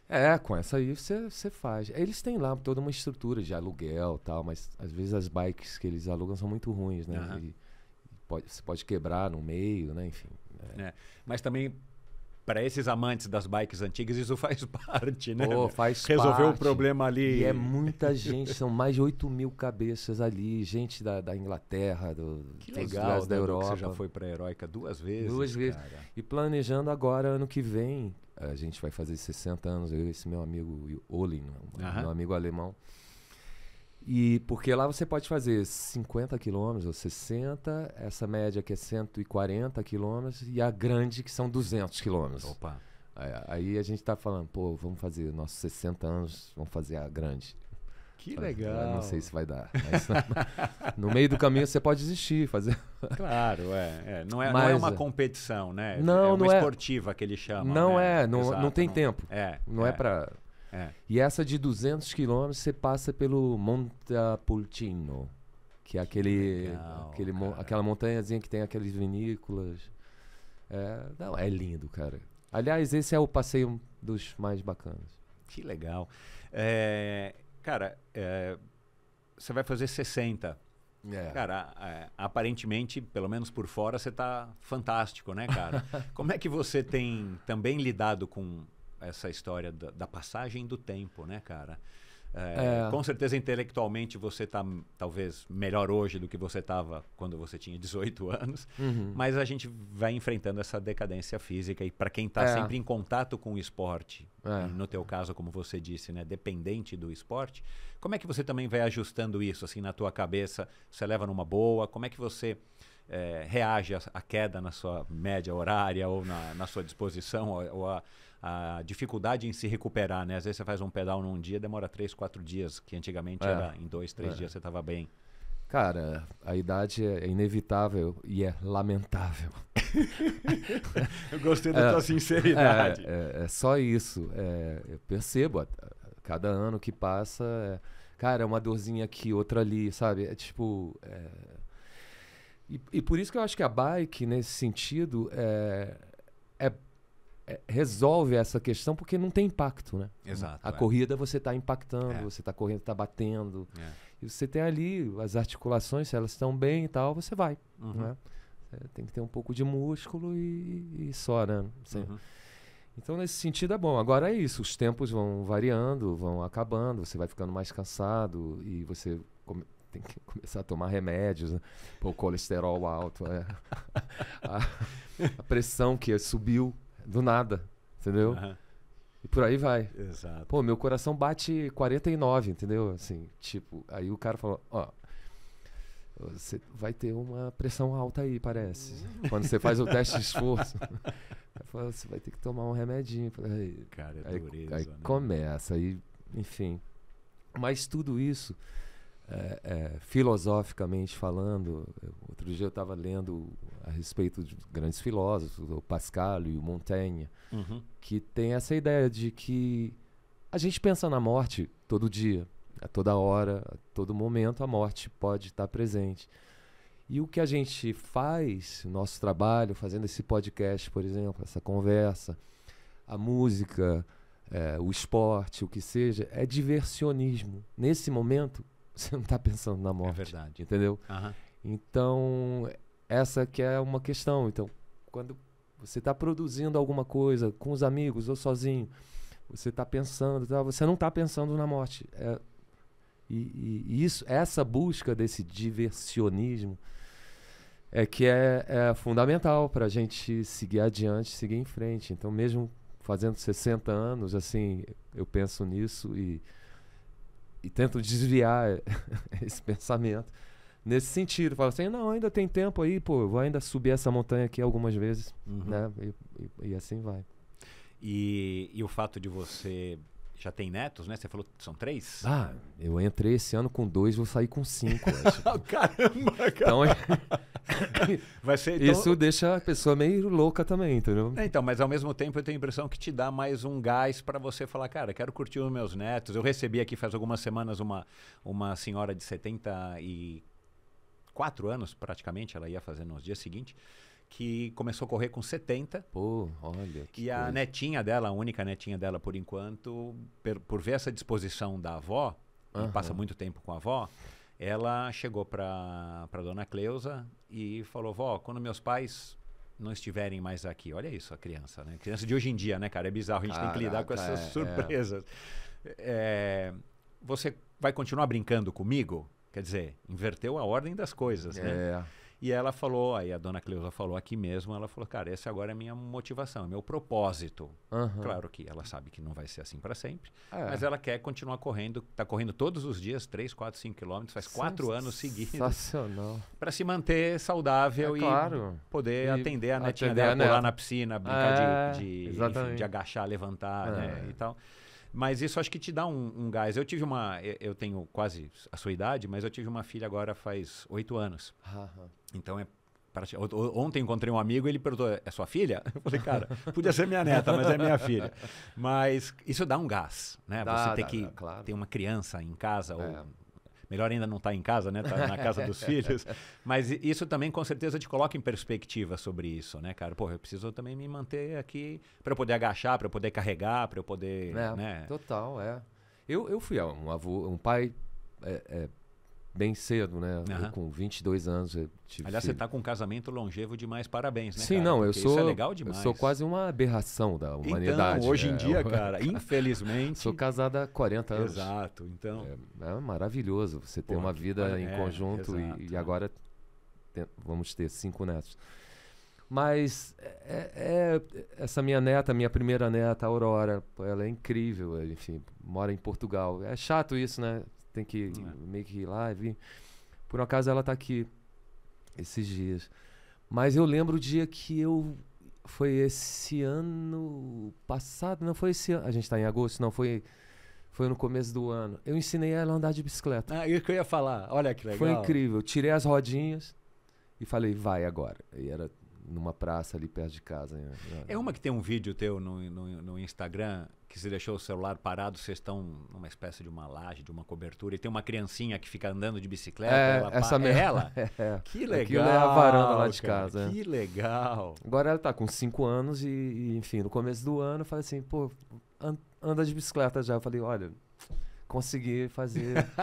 é, com essa aí você, faz. Eles têm lá toda uma estrutura de aluguel tal, mas às vezes as bikes que eles alugam são muito ruins, né? Uhum. pode, você pode quebrar no meio, né? Enfim. É. É. Mas também para esses amantes das bikes antigas, isso faz parte, né? Pô, faz Resolveu parte. o problema ali. E é muita gente, são mais de 8 mil cabeças ali, gente da, da Inglaterra, do, que dos legal, da Europa. Né, você já foi para a Heróica duas vezes. Duas vezes. Cara. E planejando agora, ano que vem, a gente vai fazer 60 anos, eu e esse meu amigo Olin, uhum. meu amigo alemão. E porque lá você pode fazer 50 quilômetros ou 60, essa média que é 140 quilômetros e a grande que são 200 quilômetros. Opa. Aí, é, aí a gente está falando, pô, vamos fazer nossos 60 anos, vamos fazer a grande. Que legal. não sei se vai dar. Mas no meio do caminho você pode desistir, fazer. Claro, é. é. Não, é mas, não é uma é. competição, né? É não, é uma não é. esportiva é. que ele chama. Não né? é, não, Exato, não tem não, tempo. É. Não é, é para. É. E essa de 200 quilômetros você passa pelo Montapulcino, que é aquele, que legal, aquele aquela montanhazinha que tem aqueles vinícolas. É, não, é lindo, cara. Aliás, esse é o passeio dos mais bacanas. Que legal. É, Cara, é, você vai fazer 60. É. Cara, é, aparentemente, pelo menos por fora, você está fantástico, né, cara? Como é que você tem também lidado com essa história da, da passagem do tempo, né, cara? É, é. Com certeza, intelectualmente, você está talvez melhor hoje do que você estava quando você tinha 18 anos, uhum. mas a gente vai enfrentando essa decadência física. E para quem está é. sempre em contato com o esporte, é. no teu caso, como você disse, né, dependente do esporte, como é que você também vai ajustando isso assim na tua cabeça? Você leva numa boa? Como é que você é, reage à queda na sua média horária ou na, na sua disposição ou, ou a a dificuldade em se recuperar, né? Às vezes você faz um pedal num dia, demora três, quatro dias, que antigamente é. era em dois, três é. dias você estava bem. Cara, a idade é inevitável e é lamentável. eu gostei da é, tua sinceridade. É, é, é só isso. É, eu percebo, a, a cada ano que passa, é, cara, é uma dorzinha aqui, outra ali, sabe? É tipo. E, e, por isso que eu acho que a bike, nesse sentido, é, é é, resolve essa questão porque não tem impacto, né? Exato. A é. corrida você está impactando, é. você está correndo, está batendo. É. E você tem ali as articulações, se elas estão bem e tal, você vai. Uhum. Né? Tem que ter um pouco de músculo e, e só, né? uhum. Então, nesse sentido, é bom. Agora é isso, os tempos vão variando, vão acabando, você vai ficando mais cansado e você tem que começar a tomar remédios, né? o colesterol alto, é. a, a pressão que subiu, do nada, entendeu? Uhum. E por aí vai. Exato. Pô, meu coração bate 49, entendeu? Assim, tipo, aí o cara falou, ó, você vai ter uma pressão alta aí, parece. Quando você faz o teste de esforço. Falo, você vai ter que tomar um remedinho. Aí, cara, é dureza, aí, né? aí começa, aí, enfim. Mas tudo isso é, é, filosoficamente falando, outro dia eu estava lendo a respeito de grandes filósofos, o Pascal e o Montaigne, uhum. que tem essa ideia de que a gente pensa na morte todo dia, a toda hora, a todo momento, a morte pode estar presente. E o que a gente faz, nosso trabalho, fazendo esse podcast, por exemplo, essa conversa, a música, é, o esporte, o que seja, é diversionismo. Nesse momento, você não está pensando na morte. É verdade. Entendeu? Uhum. Então, essa que é uma questão. Então, quando você está produzindo alguma coisa com os amigos ou sozinho, você está pensando, tá? você não está pensando na morte. É, e, e, isso, essa busca desse diversionismo é que é, é fundamental para a gente seguir adiante, seguir em frente. Então, mesmo fazendo 60 anos, assim, eu penso nisso e e tento desviar esse pensamento nesse sentido. Falo assim, não, ainda tem tempo aí, pô, vou ainda subir essa montanha aqui algumas vezes, uhum. né? E, e, e, assim vai. E, e o fato de você já tem netos, né? Você falou que são três? Ah, eu entrei esse ano com dois, vou sair com cinco. Ah, caramba, então, cara. Então, Vai ser, então... Isso deixa a pessoa meio louca também, entendeu? É, então, mas ao mesmo tempo eu tenho a impressão que te dá mais um gás para você falar, cara, quero curtir os meus netos. Eu recebi aqui faz algumas semanas uma, uma senhora de 74 anos, praticamente, ela ia fazer nos dias seguintes que começou a correr com 70. Pô, olha. e a netinha dela, a única netinha dela por enquanto, per, por ver essa disposição da avó, uhum. passa muito tempo com a avó, ela chegou para dona Cleusa e falou: "Vó, quando meus pais não estiverem mais aqui. Olha isso, a criança, né? Criança de hoje em dia, né, cara? É bizarro, a gente Caraca, tem que lidar com essas é, é, surpresas. É. É, você vai continuar brincando comigo? Quer dizer, inverteu a ordem das coisas, né? É. E ela falou, aí a dona Cleusa falou aqui mesmo, ela falou, cara, essa agora é a minha motivação, é meu propósito. Uhum. Claro que ela sabe que não vai ser assim para sempre, é. mas ela quer continuar correndo, tá correndo todos os dias, 3, 4, 5 quilômetros, faz quatro anos seguidos. Sensacional. Para se manter saudável é, e poder e atender a netinha atender dela, pular na piscina, brincar é, de, de, enfim, de agachar, levantar, né, é. e tal. Mas isso acho que te dá um, um gás. Eu tive uma. Eu tenho quase a sua idade, mas eu tive uma filha agora faz oito anos. Uhum. Então é Ontem encontrei um amigo e ele perguntou: é sua filha? Eu falei, cara, podia ser minha neta, mas é minha filha. Mas isso dá um gás, né? Dá, Você ter dá, que dá, claro. ter uma criança em casa é. ou Melhor ainda não estar tá em casa, né? Tá na casa dos filhos. Mas isso também com certeza te coloca em perspectiva sobre isso, né, cara? Pô, eu preciso também me manter aqui para eu poder agachar, para eu poder carregar, para eu poder. É, né? Total, é. Eu, eu fui um avô, um pai é, é, bem cedo, né? Uhum. Eu, com 22 anos. Eu tive Aliás, você está com um casamento longevo demais, parabéns, né? Sim, cara? não, eu Porque sou. Isso é legal demais. Eu sou quase uma aberração da então, humanidade. Então, hoje é, em né? dia, eu... cara, infelizmente. Sou casada há 40 anos. Exato, então. É, é maravilhoso você ter Pô, uma vida em é, conjunto exato, e, e, agora tem, vamos ter cinco netos. Mas é, é, é, essa minha neta, minha primeira neta, Aurora, ela é incrível, enfim, mora em Portugal. É chato isso, né? tem que é. meio que ir lá e vir. Por um acaso ela tá aqui esses dias. Mas eu lembro o dia que eu. Foi esse ano passado, não foi esse ano. A gente tá em agosto, não, foi. Foi no começo do ano. Eu ensinei ela a andar de bicicleta. Ah, eu é que eu ia falar. Olha que legal. Foi incrível. tirei as rodinhas e falei, vai agora. E era numa praça ali perto de casa. Né? É uma que tem um vídeo teu no, no, no Instagram que você deixou o celular parado, vocês estão numa espécie de uma laje, de uma cobertura, e tem uma criancinha que fica andando de bicicleta. É, ela essa mesmo. É ela? É. Que legal. Aquilo é a varanda lá de cara, casa. É. Que legal. Agora ela tá com 5 anos e, e, enfim, no começo do ano eu falei assim, pô, anda de bicicleta já. Eu falei, olha, consegui fazer.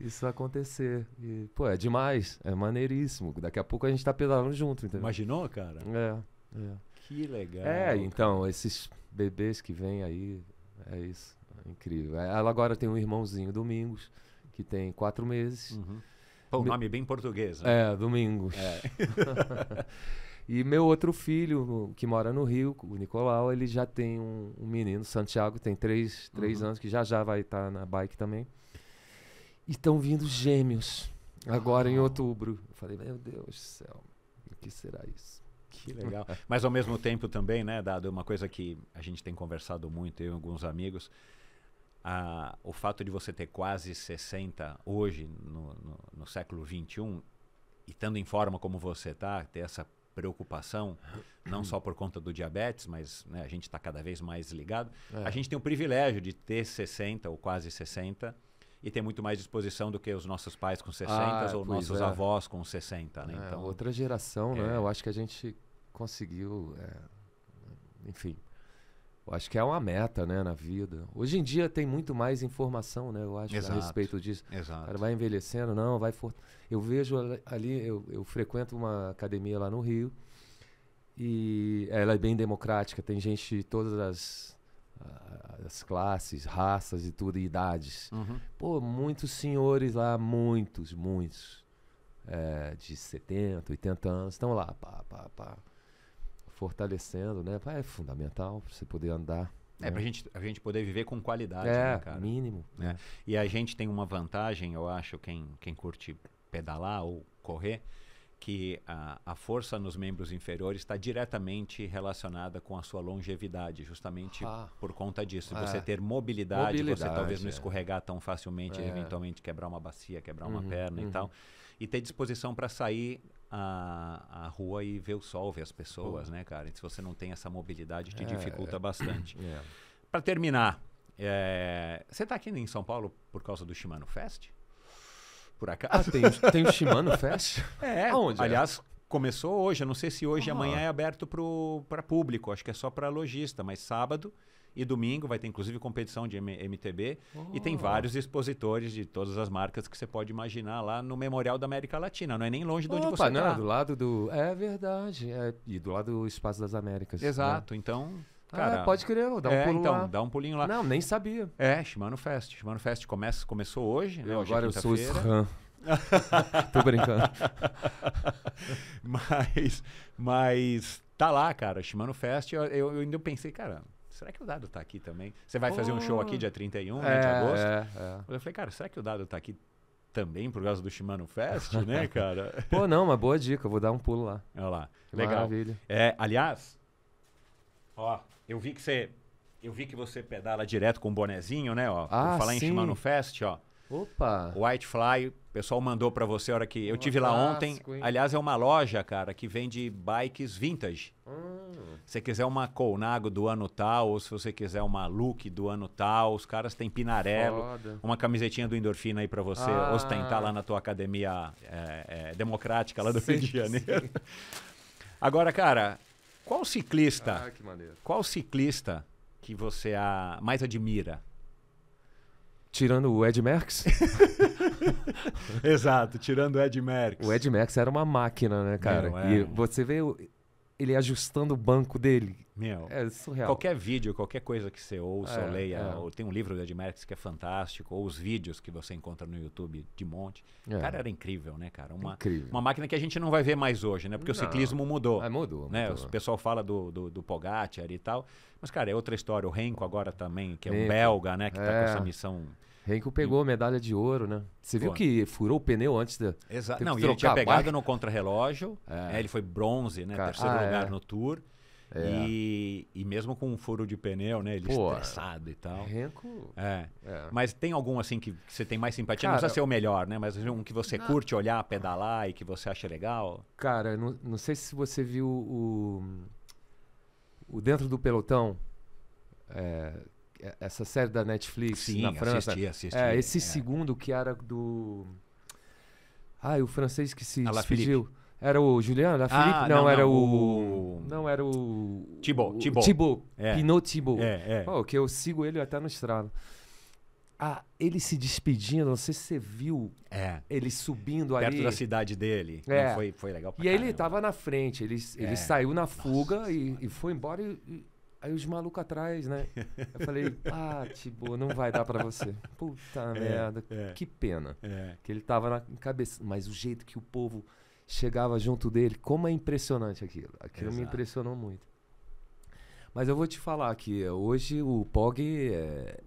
isso acontecer. E, pô, é demais, é maneiríssimo. Daqui a pouco a gente tá pedalando junto, entendeu? Imaginou, cara? É, é. Que legal. É, então, esses bebês que vêm aí, é isso. É incrível. É, ela agora tem um irmãozinho, Domingos, que tem quatro meses. Uhum. Pô, Me... nome bem português. Né? É, Domingos. É. e meu outro filho, que mora no Rio, o Nicolau, ele já tem um, um menino, Santiago, tem três, três uhum. anos, que já já vai estar tá na bike também estão vindo gêmeos agora em ah. outubro. Eu falei, meu Deus do céu, o que será isso? Que legal. Mas ao mesmo tempo também, né, Dado, uma coisa que a gente tem conversado muito, eu e alguns amigos, a, o fato de você ter quase 60 hoje, no, no, no século XXI, e estando em forma como você tá, ter essa preocupação, não só por conta do diabetes, mas né, a gente está cada vez mais ligado. É. A gente tem o privilégio de ter 60 ou quase 60 e tem muito mais disposição do que os nossos pais com 60 ah, ou nossos é. avós com 60. Né? É, então, outra geração, né? É. Eu acho que a gente conseguiu. É, enfim. Eu acho que é uma meta, né, na vida. Hoje em dia tem muito mais informação, né, eu acho, Exato. a respeito disso. Exato. O cara vai envelhecendo, não, vai... For... Eu vejo ali, eu, eu frequento uma academia lá no Rio, e ela é bem democrática, tem gente de todas as as classes, raças e tudo, e idades. Uhum. Pô, muitos senhores lá, muitos, muitos, é, de 70, 80 anos, estão lá, pá, pá, pá, fortalecendo, né? É fundamental para você poder andar. É, é. Né? para gente, a gente poder viver com qualidade, é, né, cara? mínimo. É. E a gente tem uma vantagem, eu acho, quem, quem curte pedalar ou correr, que a, a, força nos membros inferiores está diretamente relacionada com a sua longevidade, justamente ah, por conta disso. É. Você ter mobilidade, mobilidade, você talvez não é. escorregar tão facilmente, é. eventualmente quebrar uma bacia, quebrar uhum, uma perna uhum. e tal. E ter disposição para sair a, rua e ver o sol, ver as pessoas, uhum. né, cara? E se você não tem essa mobilidade, te é. dificulta bastante. É. Para terminar, você está aqui em São Paulo por causa do Shimano Fest? por acaso. Ah, tem, tem o Shimano Fest? É. Aonde? É? Aliás, é? começou hoje. Eu não sei se hoje e ah. amanhã é aberto para público. Acho que é só para lojista, mas sábado e domingo vai ter inclusive competição de M MTB oh. e tem oh. vários expositores de todas as marcas que você pode imaginar lá no Memorial da América Latina. Não é nem longe de onde Opa, você está. Né? Do lado do é verdade é, e do lado do Espaço das Américas. Né? Exato. Né? Então Cara, ah, pode querer, dá um é, pulo então, lá. dá um pulinho lá. Não, nem sabia. É, Shimano Fest. Shimano Fest começa, começou hoje, né, eu, né? Hoje é agora é eu sou Sran. Tô brincando. mas, mas tá lá, cara. Shimano Fest, eu, eu, eu ainda pensei, cara, será que o Dado tá aqui também? Você vai oh. fazer um show aqui dia 31 né, é, de agosto? É, é. Eu falei, cara, será que o Dado tá aqui também por causa do Shimano Fest, né, cara? Pô, não, uma boa dica, eu vou dar um pulo lá. Olha lá. Legal. Maravilha. É, aliás, ó, eu vi que você. Eu vi que você pedala direto com o bonezinho, né? Ó, ah, falar sim. em Shimano Fest, ó. Opa! Whitefly, o pessoal mandou para você a hora que. Eu um tive lá ontem. Hein? Aliás, é uma loja, cara, que vende bikes vintage. Hum. Se você quiser uma Colnago do ano tal, ou se você quiser uma Look do ano tal, os caras têm Pinarello. Foda. Uma camisetinha do Endorfina aí para você ah. ostentar lá na tua academia é, é, democrática lá do sim, Rio de Janeiro. Agora, cara, qual ciclista? Ah, que maneiro. Qual ciclista que você a mais admira? Tirando o Ed Merckx? Exato, tirando o Ed Merckx. O Ed Merckx era uma máquina, né, cara? Não, é. E você vê ele ajustando o banco dele. Meu, é surreal. Qualquer vídeo, qualquer coisa que você ouça é, ou leia, é. ou tem um livro do Ed Merckx que é fantástico, ou os vídeos que você encontra no YouTube de monte. É. Cara, era incrível, né, cara? Uma, incrível. uma máquina que a gente não vai ver mais hoje, né? Porque não. o ciclismo mudou. É, mudou, né? mudou. O pessoal fala do, do, do Pogacar e tal. Mas, cara, é outra história. O Renko agora também, que é um belga, né? Que está com é. essa missão Henkel pegou medalha de ouro, né? Você viu Boa. que furou o pneu antes da. Exato. Não, e ele tinha pegado no contrarrelógio. É. É, ele foi bronze, né? Terceiro ah, é. lugar é. no Tour. É. E, e, mesmo com um furo de pneu, né? Ele Pô, estressado e tal. Henco. É. é. Mas tem algum assim que, que você tem mais simpatia? Cara, não precisa ser o melhor, né? Mas assim, um que você não. curte olhar, pedalar e que você acha legal. Cara, não, não sei se você viu o. O dentro do pelotão. É, essa série da Netflix Sim, na França. Assisti, assisti, é, esse é. segundo que era do. Ah, o francês que se ah, despediu. Era o Juliano Ah, não, não, era não, o... Não, era o. Tibo Tibo É. Pinot Tibo É, é. Pô, que eu sigo ele até no estrado. Ah, ele se despedindo, não sei se você viu. É. Ele subindo Perto ali. Perto da cidade dele. É. Não, foi, foi legal pra E caramba. ele tava na frente, ele, ele é. saiu na fuga e, e, foi embora e, Aí os malucos atrás, né? Eu falei, ah, tipo, não vai dar para você. Puta é, merda, é, que pena. É. Que ele tava na cabeça. Mas o jeito que o povo chegava junto dele, como é impressionante aquilo. Aquilo Exato. me impressionou muito. Mas eu vou te falar que eh, hoje o POG. Eh,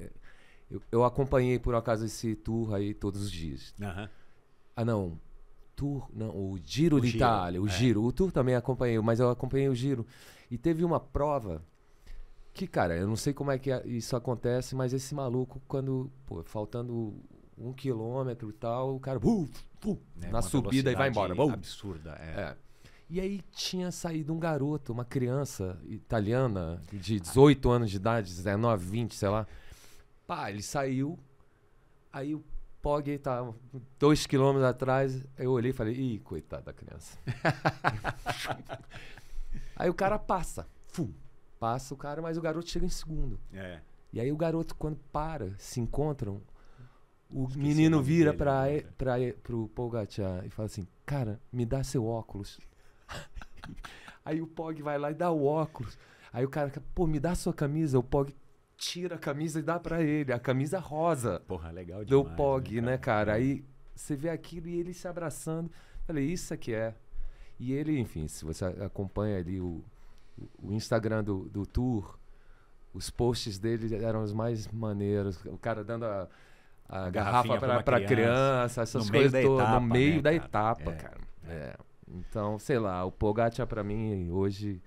eh, eu, eu, acompanhei por acaso esse tour aí todos os dias. Uhum. Ah, não. Tour, não, o Giro o de Itália, o é. Giro. O tour também acompanhei, mas eu acompanhei o Giro. E teve uma prova que, cara, eu não sei como é que isso acontece, mas esse maluco, quando, pô, faltando um quilômetro e tal, o cara, uh, uh, é, na subida e vai embora. Uh. Absurda, é. é. E aí tinha saído um garoto, uma criança italiana de 18 anos de idade, 19, 20, sei lá. Pá, ele saiu, aí o Pog tá dois quilômetros atrás, eu olhei e falei, ih, coitada da criança. Aí o cara passa. Fum. Passa o cara, mas o garoto chega em segundo. É. E aí o garoto, quando para, se encontram, o Esqueci menino vira para para pra, né? o Pogacar e fala assim, cara, me dá seu óculos. aí o Pog vai lá e dá o óculos. Aí o cara, pô, me dá sua camisa. O Pog tira a camisa e dá para ele. A camisa rosa. Porra, legal demais. Do né, Pog, né, cara? Né, cara? É. Aí você vê aquilo e ele se abraçando. Falei, isso aqui é. E ele, enfim, se você acompanha ali o, o Instagram do, do Tour, os posts dele eram os mais maneiros. O cara dando a, a garrafa para criança, criança, essas coisas todas. No né, meio né, da cara? etapa, é, cara. É. É. Então, sei lá, o Pogacar para mim hoje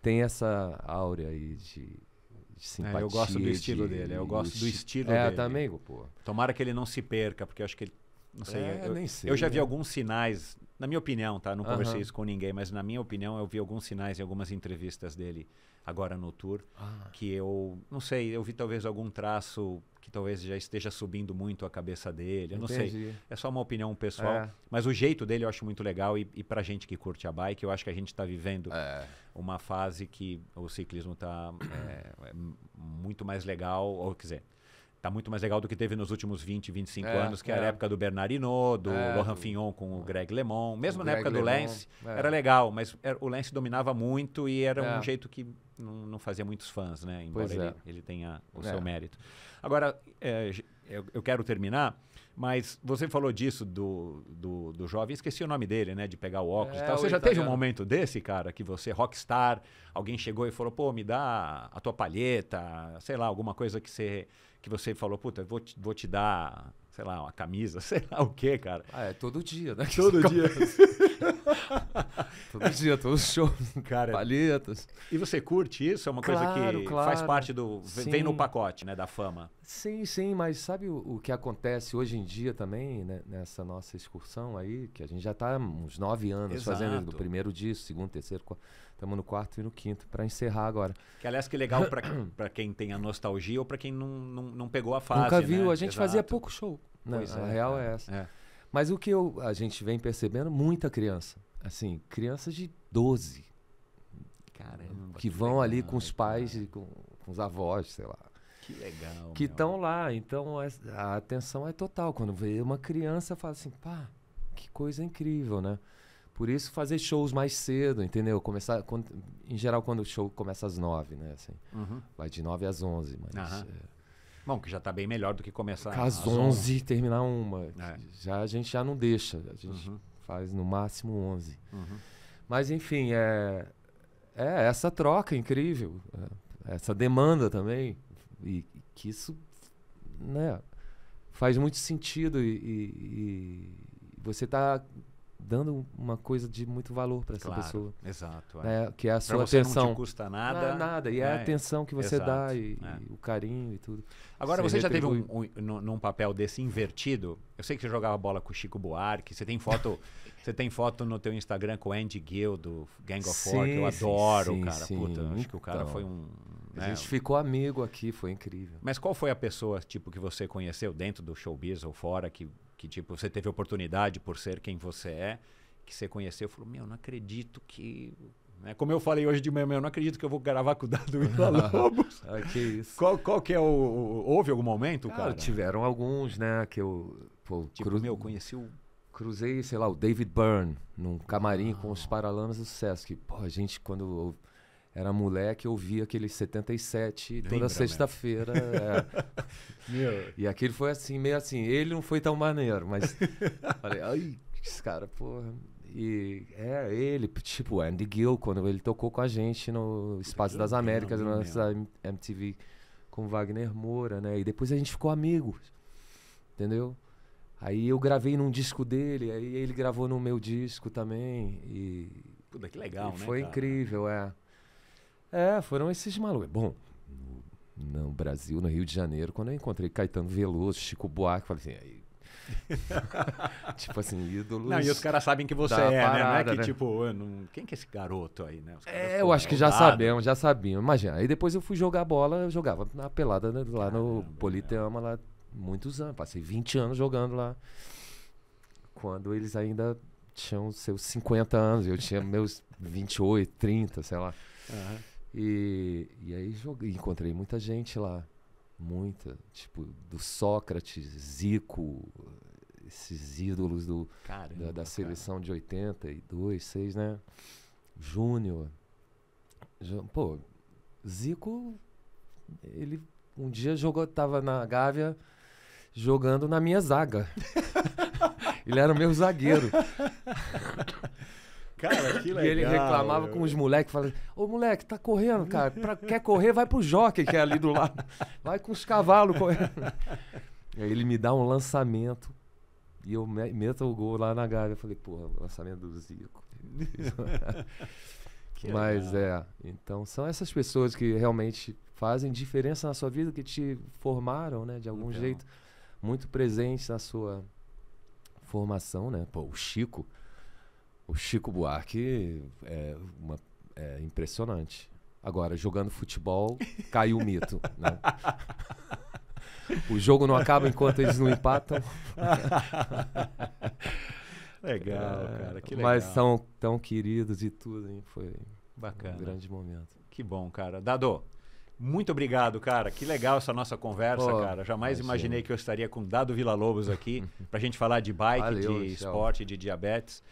tem essa áurea aí de, é, Simpatia, simpatia. eu gosto do estilo de, dele, eu gosto do estilo é, dele. É, também, pô. Tomara que ele não se perca, porque eu acho que ele não sei, é, eu, nem sei. Eu já vi né? alguns sinais, na minha opinião, tá? Não conversei uhum. isso com ninguém, mas na minha opinião eu vi alguns sinais em algumas entrevistas dele agora no tour, ah. que eu não sei, eu vi talvez algum traço que talvez já esteja subindo muito a cabeça dele, eu não Entendi. sei. É só uma opinião pessoal, é. mas o jeito dele eu acho muito legal e, e pra gente que curte a bike, eu acho que a gente está vivendo é. uma fase que o ciclismo está é, é, muito mais legal, ou quiser, tá muito mais legal do que teve nos últimos 20, 25 é, anos, que é. era a é. época do Bernard Hinault, do é, Laurent Fignon com o ah. Greg LeMond. Mesmo na Greg época do Lance, é. era legal, mas era, o Lance dominava muito e era um é. jeito que não, não, fazia muitos fãs, né? Embora ele, é. ele, tenha o seu mérito. Agora, eh, eu, eu, quero terminar mas você falou disso do, do, do jovem, esqueci o nome dele, né? De pegar o óculos é, e tal. Você já italiano. teve um momento desse, cara, que você, rockstar, alguém chegou e falou, pô, me dá a tua palheta, sei lá, alguma coisa que você, que você falou, puta, vou te, vou te dar, sei lá, uma camisa, sei lá o quê, cara. Ah, é todo dia, né? Todo dia. todo dia, todos os shows, cara. Palhetas. E você curte isso? É uma claro, coisa que claro. faz parte do. Sim. Vem no pacote, né? Da fama. Sim, sim, mas sabe o, o, que acontece hoje em dia também, né, nessa nossa excursão aí, que a gente já está uns nove anos Exato. fazendo o primeiro dia segundo, terceiro, estamos no quarto e no quinto, para encerrar agora. Que aliás, que legal para quem tem a nostalgia ou para quem não, não, não, pegou a fase. Nunca viu, né? a gente Exato. fazia pouco show. Né? Pois a é, real é, é essa. É. Mas o que eu, a gente vem percebendo, muita criança, assim, crianças de 12. Caramba. Que vão ali com os pais, e com, com os avós, sei lá que legal. Que estão lá. Então é, a, atenção é total. Quando vê uma criança, fala assim, pá, que coisa incrível, né? Por isso fazer shows mais cedo, entendeu? Começar, quando, em geral, quando o show começa às nove, né? Assim, uhum. Vai de nove às onze, mas... Uhum. É... Bom, que já está bem melhor do que começar às, às onze e terminar uma. É. Já, a gente já não deixa. A gente uhum. faz no máximo onze, Uhum. Mas, enfim, é, é essa troca incrível. É, essa demanda também. E, que isso né, faz muito sentido e, e, e você está dando uma coisa de muito valor para essa claro, pessoa. Exato. É. Né, que é a sua pra você atenção. Não te custa nada. Não, nada. E é, é a né, atenção que você exato, dá e, é. e, o carinho e tudo. Agora, você, você já teve um, um, um, num papel desse invertido? Eu sei que você jogava bola com o Chico Buarque. Você tem foto, você tem foto no teu Instagram com o Andy Gill do Gang of Four, que eu adoro, sim, cara. Sim, Puta, sim. acho que o cara então. foi um né? A gente ficou amigo aqui, foi incrível. Mas qual foi a pessoa tipo que você conheceu dentro do showbiz ou fora que, que tipo você teve oportunidade por ser quem você é, que você conheceu, e falou: "Meu, não acredito que né? como eu falei hoje de manhã, eu não acredito que eu vou gravar com o Dado Vila Lobos. ah, que isso. Qual, qual que é o, o Houve algum momento, cara? Ah, cara? Tiveram alguns, né? Que eu. Pô, tipo, cru... meu, conheci o. Cruzei, sei lá, o David Byrne, num camarim ah. com os Paralamas do Sesc. Pô, a gente, quando era moleque, eu via aquele 77 Lembra, toda né? sexta-feira. É. e aquele foi assim, meio assim. Ele não foi tão maneiro, mas falei, ai, esse cara, porra. E é ele, tipo, Andy Gill, quando ele tocou com a gente no Espaço das Américas, na MTV, com Wagner Moura, né? E depois a gente ficou amigo, entendeu? Aí eu gravei num disco dele, aí ele gravou no meu disco também. E. Puta, que legal, e né? Foi cara? incrível, é. É, foram esses malucos. Bom, no, no Brasil, no Rio de Janeiro, quando eu encontrei Caetano Veloso, Chico Buarque, falei assim, aí, tipo assim, ídolos. Não, e os caras sabem que você é, parada, né? Não é que né? tipo, não... quem que é esse garoto aí, né? é, eu acho que já sabemos, já sabiam. Imagina. Aí depois eu fui jogar bola, eu jogava na pelada né, lá Caramba, no Politeama, é. lá muitos anos. Passei 20 anos jogando lá. Quando eles ainda tinham seus 50 anos, eu tinha meus 28, 30, sei lá. Uhum. E, e aí joguei, encontrei muita gente lá. Muita. Tipo, do Sócrates, Zico, esses ídolos do, Caramba, da, da, seleção cara. de 82, 6, né? Júnior. Pô, Zico, ele um dia jogou, tava na Gávea jogando na minha zaga. ele era o meu zagueiro. Cara, que legal. E ele reclamava meu. com os moleques, falando: Ô moleque, tá correndo, cara. Pra, quer correr, vai pro jockey, que é ali do lado. Vai com os cavalos correndo. aí ele me dá um lançamento. E eu meto o gol lá na Gávea. Eu falei, porra, lançamento do Zico. Mas legal. é, então são essas pessoas que realmente fazem diferença na sua vida, que te formaram, né, de algum então. jeito, muito presentes na sua formação, né? Pô, o Chico, o Chico Buarque é, uma, é impressionante. Agora, jogando futebol, caiu o mito. Né? o jogo não acaba enquanto eles não empatam. legal, é, cara. Que legal. Mas são tão queridos e tudo, hein? Foi Bacana. um grande momento. Que bom, cara. Dado, muito obrigado, cara. Que legal essa nossa conversa, Pô, cara. Jamais imagina. imaginei que eu estaria com Dado Vila Lobos aqui pra gente falar de bike, Valeu, de tchau. esporte, de diabetes.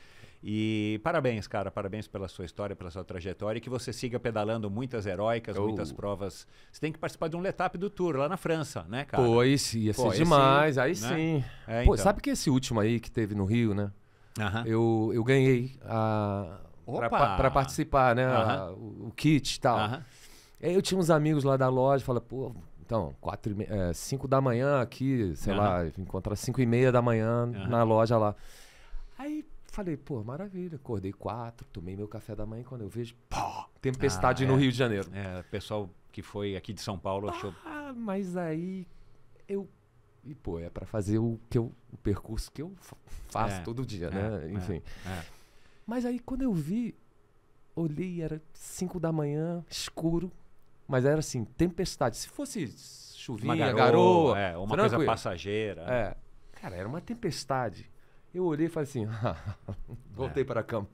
E parabéns, cara, parabéns pela sua história, pela sua trajetória e que você siga pedalando muitas heróicas, oh. muitas provas. Você tem que participar de um Letap do Tour lá na França, né, cara? Pô, aí sim, ia ser demais, aí né? sim. É, então. Pô, sabe que esse último aí que teve no Rio, né? eu, eu ganhei para participar, né? A, o, o, kit e tal. Aí eu tinha uns amigos lá da loja, falei, pô, então, quatro é, cinco da manhã aqui, sei lá, encontrar cinco e meia da manhã na loja lá. Aí Falei, pô, maravilha. Acordei quatro, tomei meu café da manhã. Quando eu vejo, pô, tempestade ah, é, no Rio de Janeiro. É, o pessoal que foi aqui de São Paulo achou. Ah, mas aí eu. E, pô, é para fazer o, que eu, o percurso que eu faço é, todo dia, é, né? É, Enfim. É. Mas aí quando eu vi, olhei, era cinco da manhã, escuro. Mas era assim, tempestade. Se fosse chuvinha, uma garoa, garoa é, uma tranquilo. coisa passageira. É. é. Cara, era uma tempestade. Eu olhei e falei assim, voltei é. para a cama.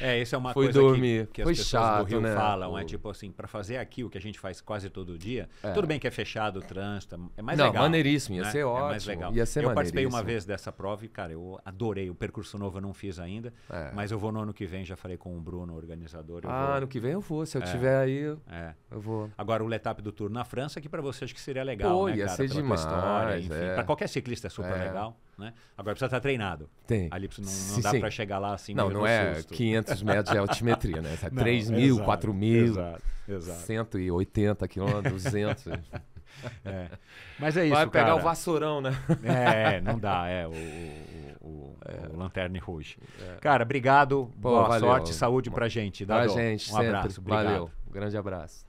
É, é isso é uma Foi coisa dormir. Que, que as pessoas chato, do Rio né? falam, é o... é tipo assim, para fazer aqui o que a gente faz quase todo dia, é. tudo bem que é fechado o trânsito, é mais Não, legal. Não, maneiríssimo, ia né? ser ótimo, é mais legal. ia ser Eu participei uma vez dessa prova e, cara, eu adorei, o percurso novo eu não fiz ainda, é. mas eu vou no ano que vem, já falei com o Bruno, o organizador. Ah, vou... ano que vem eu vou, se eu é. tiver aí, eu vou. Agora, o letap do Tour na França, que para você acho que seria legal, Pô, né, ia cara? Ser demais, Para qualquer ciclista é super legal né? Agora precisa estar treinado. Tem. Ali não, não sim, dá para chegar lá assim. Não, não é susto. 500 metros de é altimetria, né? É tá 3 não, mil, exato, 4 mil, exato, exato. 180 quilômetros, 200. É. Mas é isso, Vai pegar cara. o vassourão, né? É, não dá, é o, o, é. o Lanterna Rouge. É. Cara, obrigado, Pô, boa valeu. sorte, saúde pra gente. Dá pra gente, um sempre. abraço, obrigado. Valeu, um grande abraço.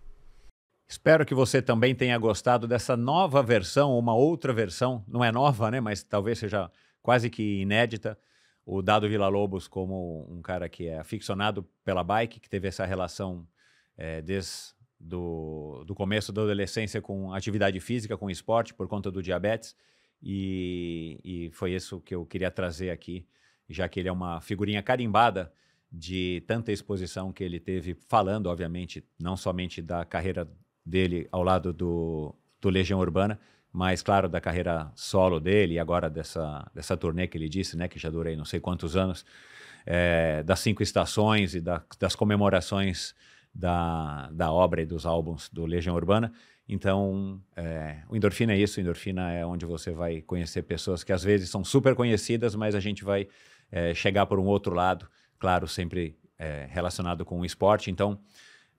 Espero que você também tenha gostado dessa nova versão, uma outra versão, não é nova, né, mas talvez seja quase que inédita, o Dado Vila lobos como um cara que é aficionado pela bike, que teve essa relação é, desde do, do começo da adolescência com atividade física, com esporte, por conta do diabetes, e, e foi isso que eu queria trazer aqui, já que ele é uma figurinha carimbada de tanta exposição que ele teve, falando, obviamente, não somente da carreira dele ao lado do, do Legião Urbana, mas claro, da carreira solo dele e agora dessa, dessa turnê que ele disse, né, que já durei não sei quantos anos, é, das cinco estações e da, das comemorações da, da obra e dos álbuns do Legião Urbana. Então, é, o Endorfina é isso, o Endorfina é onde você vai conhecer pessoas que às vezes são super conhecidas, mas a gente vai é, chegar por um outro lado, claro, sempre é, relacionado com o esporte. Então,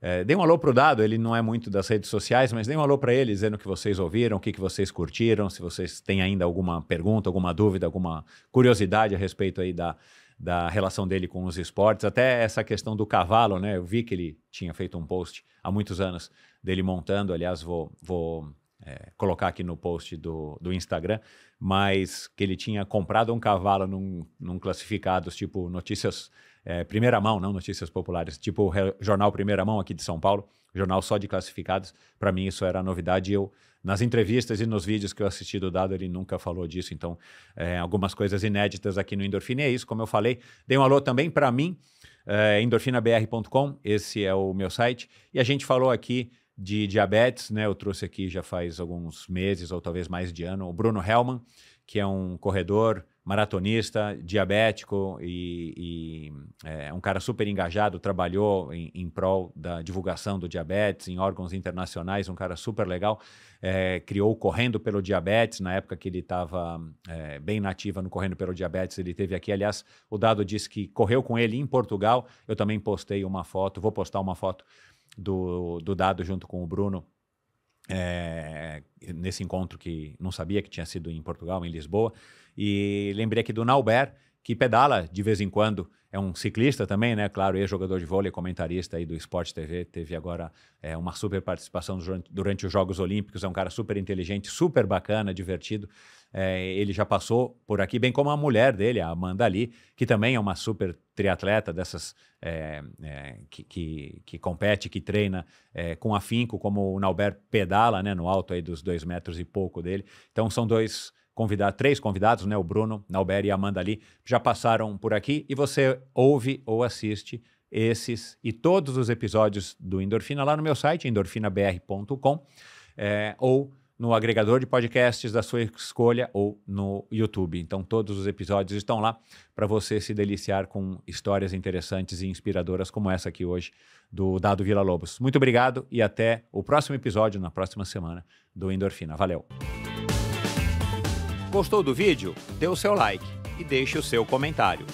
é, dê um alô pro Dado, ele não é muito das redes sociais, mas dê um alô para ele, dizendo o que vocês ouviram, o que, que vocês curtiram, se vocês têm ainda alguma pergunta, alguma dúvida, alguma curiosidade a respeito aí da, da relação dele com os esportes. Até essa questão do cavalo, né? Eu vi que ele tinha feito um post há muitos anos dele montando, aliás, vou, vou é, colocar aqui no post do, do Instagram, mas que ele tinha comprado um cavalo num, num classificados, tipo notícias é, primeira mão, não notícias populares, tipo o jornal Primeira Mão aqui de São Paulo, jornal só de classificados. Para mim isso era novidade. Eu nas entrevistas e nos vídeos que eu assisti do Dado ele nunca falou disso. Então é, algumas coisas inéditas aqui no Endorfina. E é isso, como eu falei. Dei um alô também para mim, é, endorfinabr.com. Esse é o meu site. E a gente falou aqui de diabetes, né? Eu trouxe aqui já faz alguns meses ou talvez mais de ano o Bruno Hellman, que é um corredor maratonista, diabético e, e é um cara super engajado, trabalhou em, em, prol da divulgação do diabetes em órgãos internacionais, um cara super legal, é, criou o Correndo pelo Diabetes, na época que ele estava é, eh, bem nativa no Correndo pelo Diabetes, ele teve aqui, aliás, o Dado disse que correu com ele em Portugal, eu também postei uma foto, vou postar uma foto do, do Dado junto com o Bruno é, nesse encontro que não sabia que tinha sido em Portugal, em Lisboa, e lembrei aqui do Nauber, que pedala de vez em quando. É um ciclista também, né? Claro, ex-jogador de vôlei, comentarista aí do Esporte TV. Teve agora é, uma super participação durante, os Jogos Olímpicos. É um cara super inteligente, super bacana, divertido. É, ele já passou por aqui, bem como a mulher dele, a Amanda Lee, que também é uma super triatleta dessas é, é que, que, que, compete, que treina é, com afinco, como o Nauber pedala, né? No alto aí dos dois metros e pouco dele. Então, são dois convidar três convidados, né? O Bruno, Nauber e a Amanda ali, já passaram por aqui e você ouve ou assiste esses e todos os episódios do Endorfina lá no meu site, endorfinabr.com, é, ou no agregador de podcasts da sua escolha ou no YouTube. Então, todos os episódios estão lá para você se deliciar com histórias interessantes e inspiradoras como essa aqui hoje do Dado Vila Lobos. Muito obrigado e até o próximo episódio na próxima semana do Endorfina. Valeu! Gostou do vídeo? Dê o seu like e deixe o seu comentário.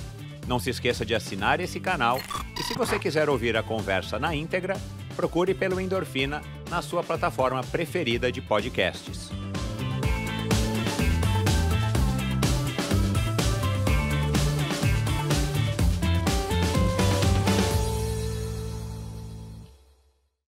Não se esqueça de assinar esse canal e se você quiser ouvir a conversa na íntegra, procure pelo Endorfina na sua plataforma preferida de podcasts.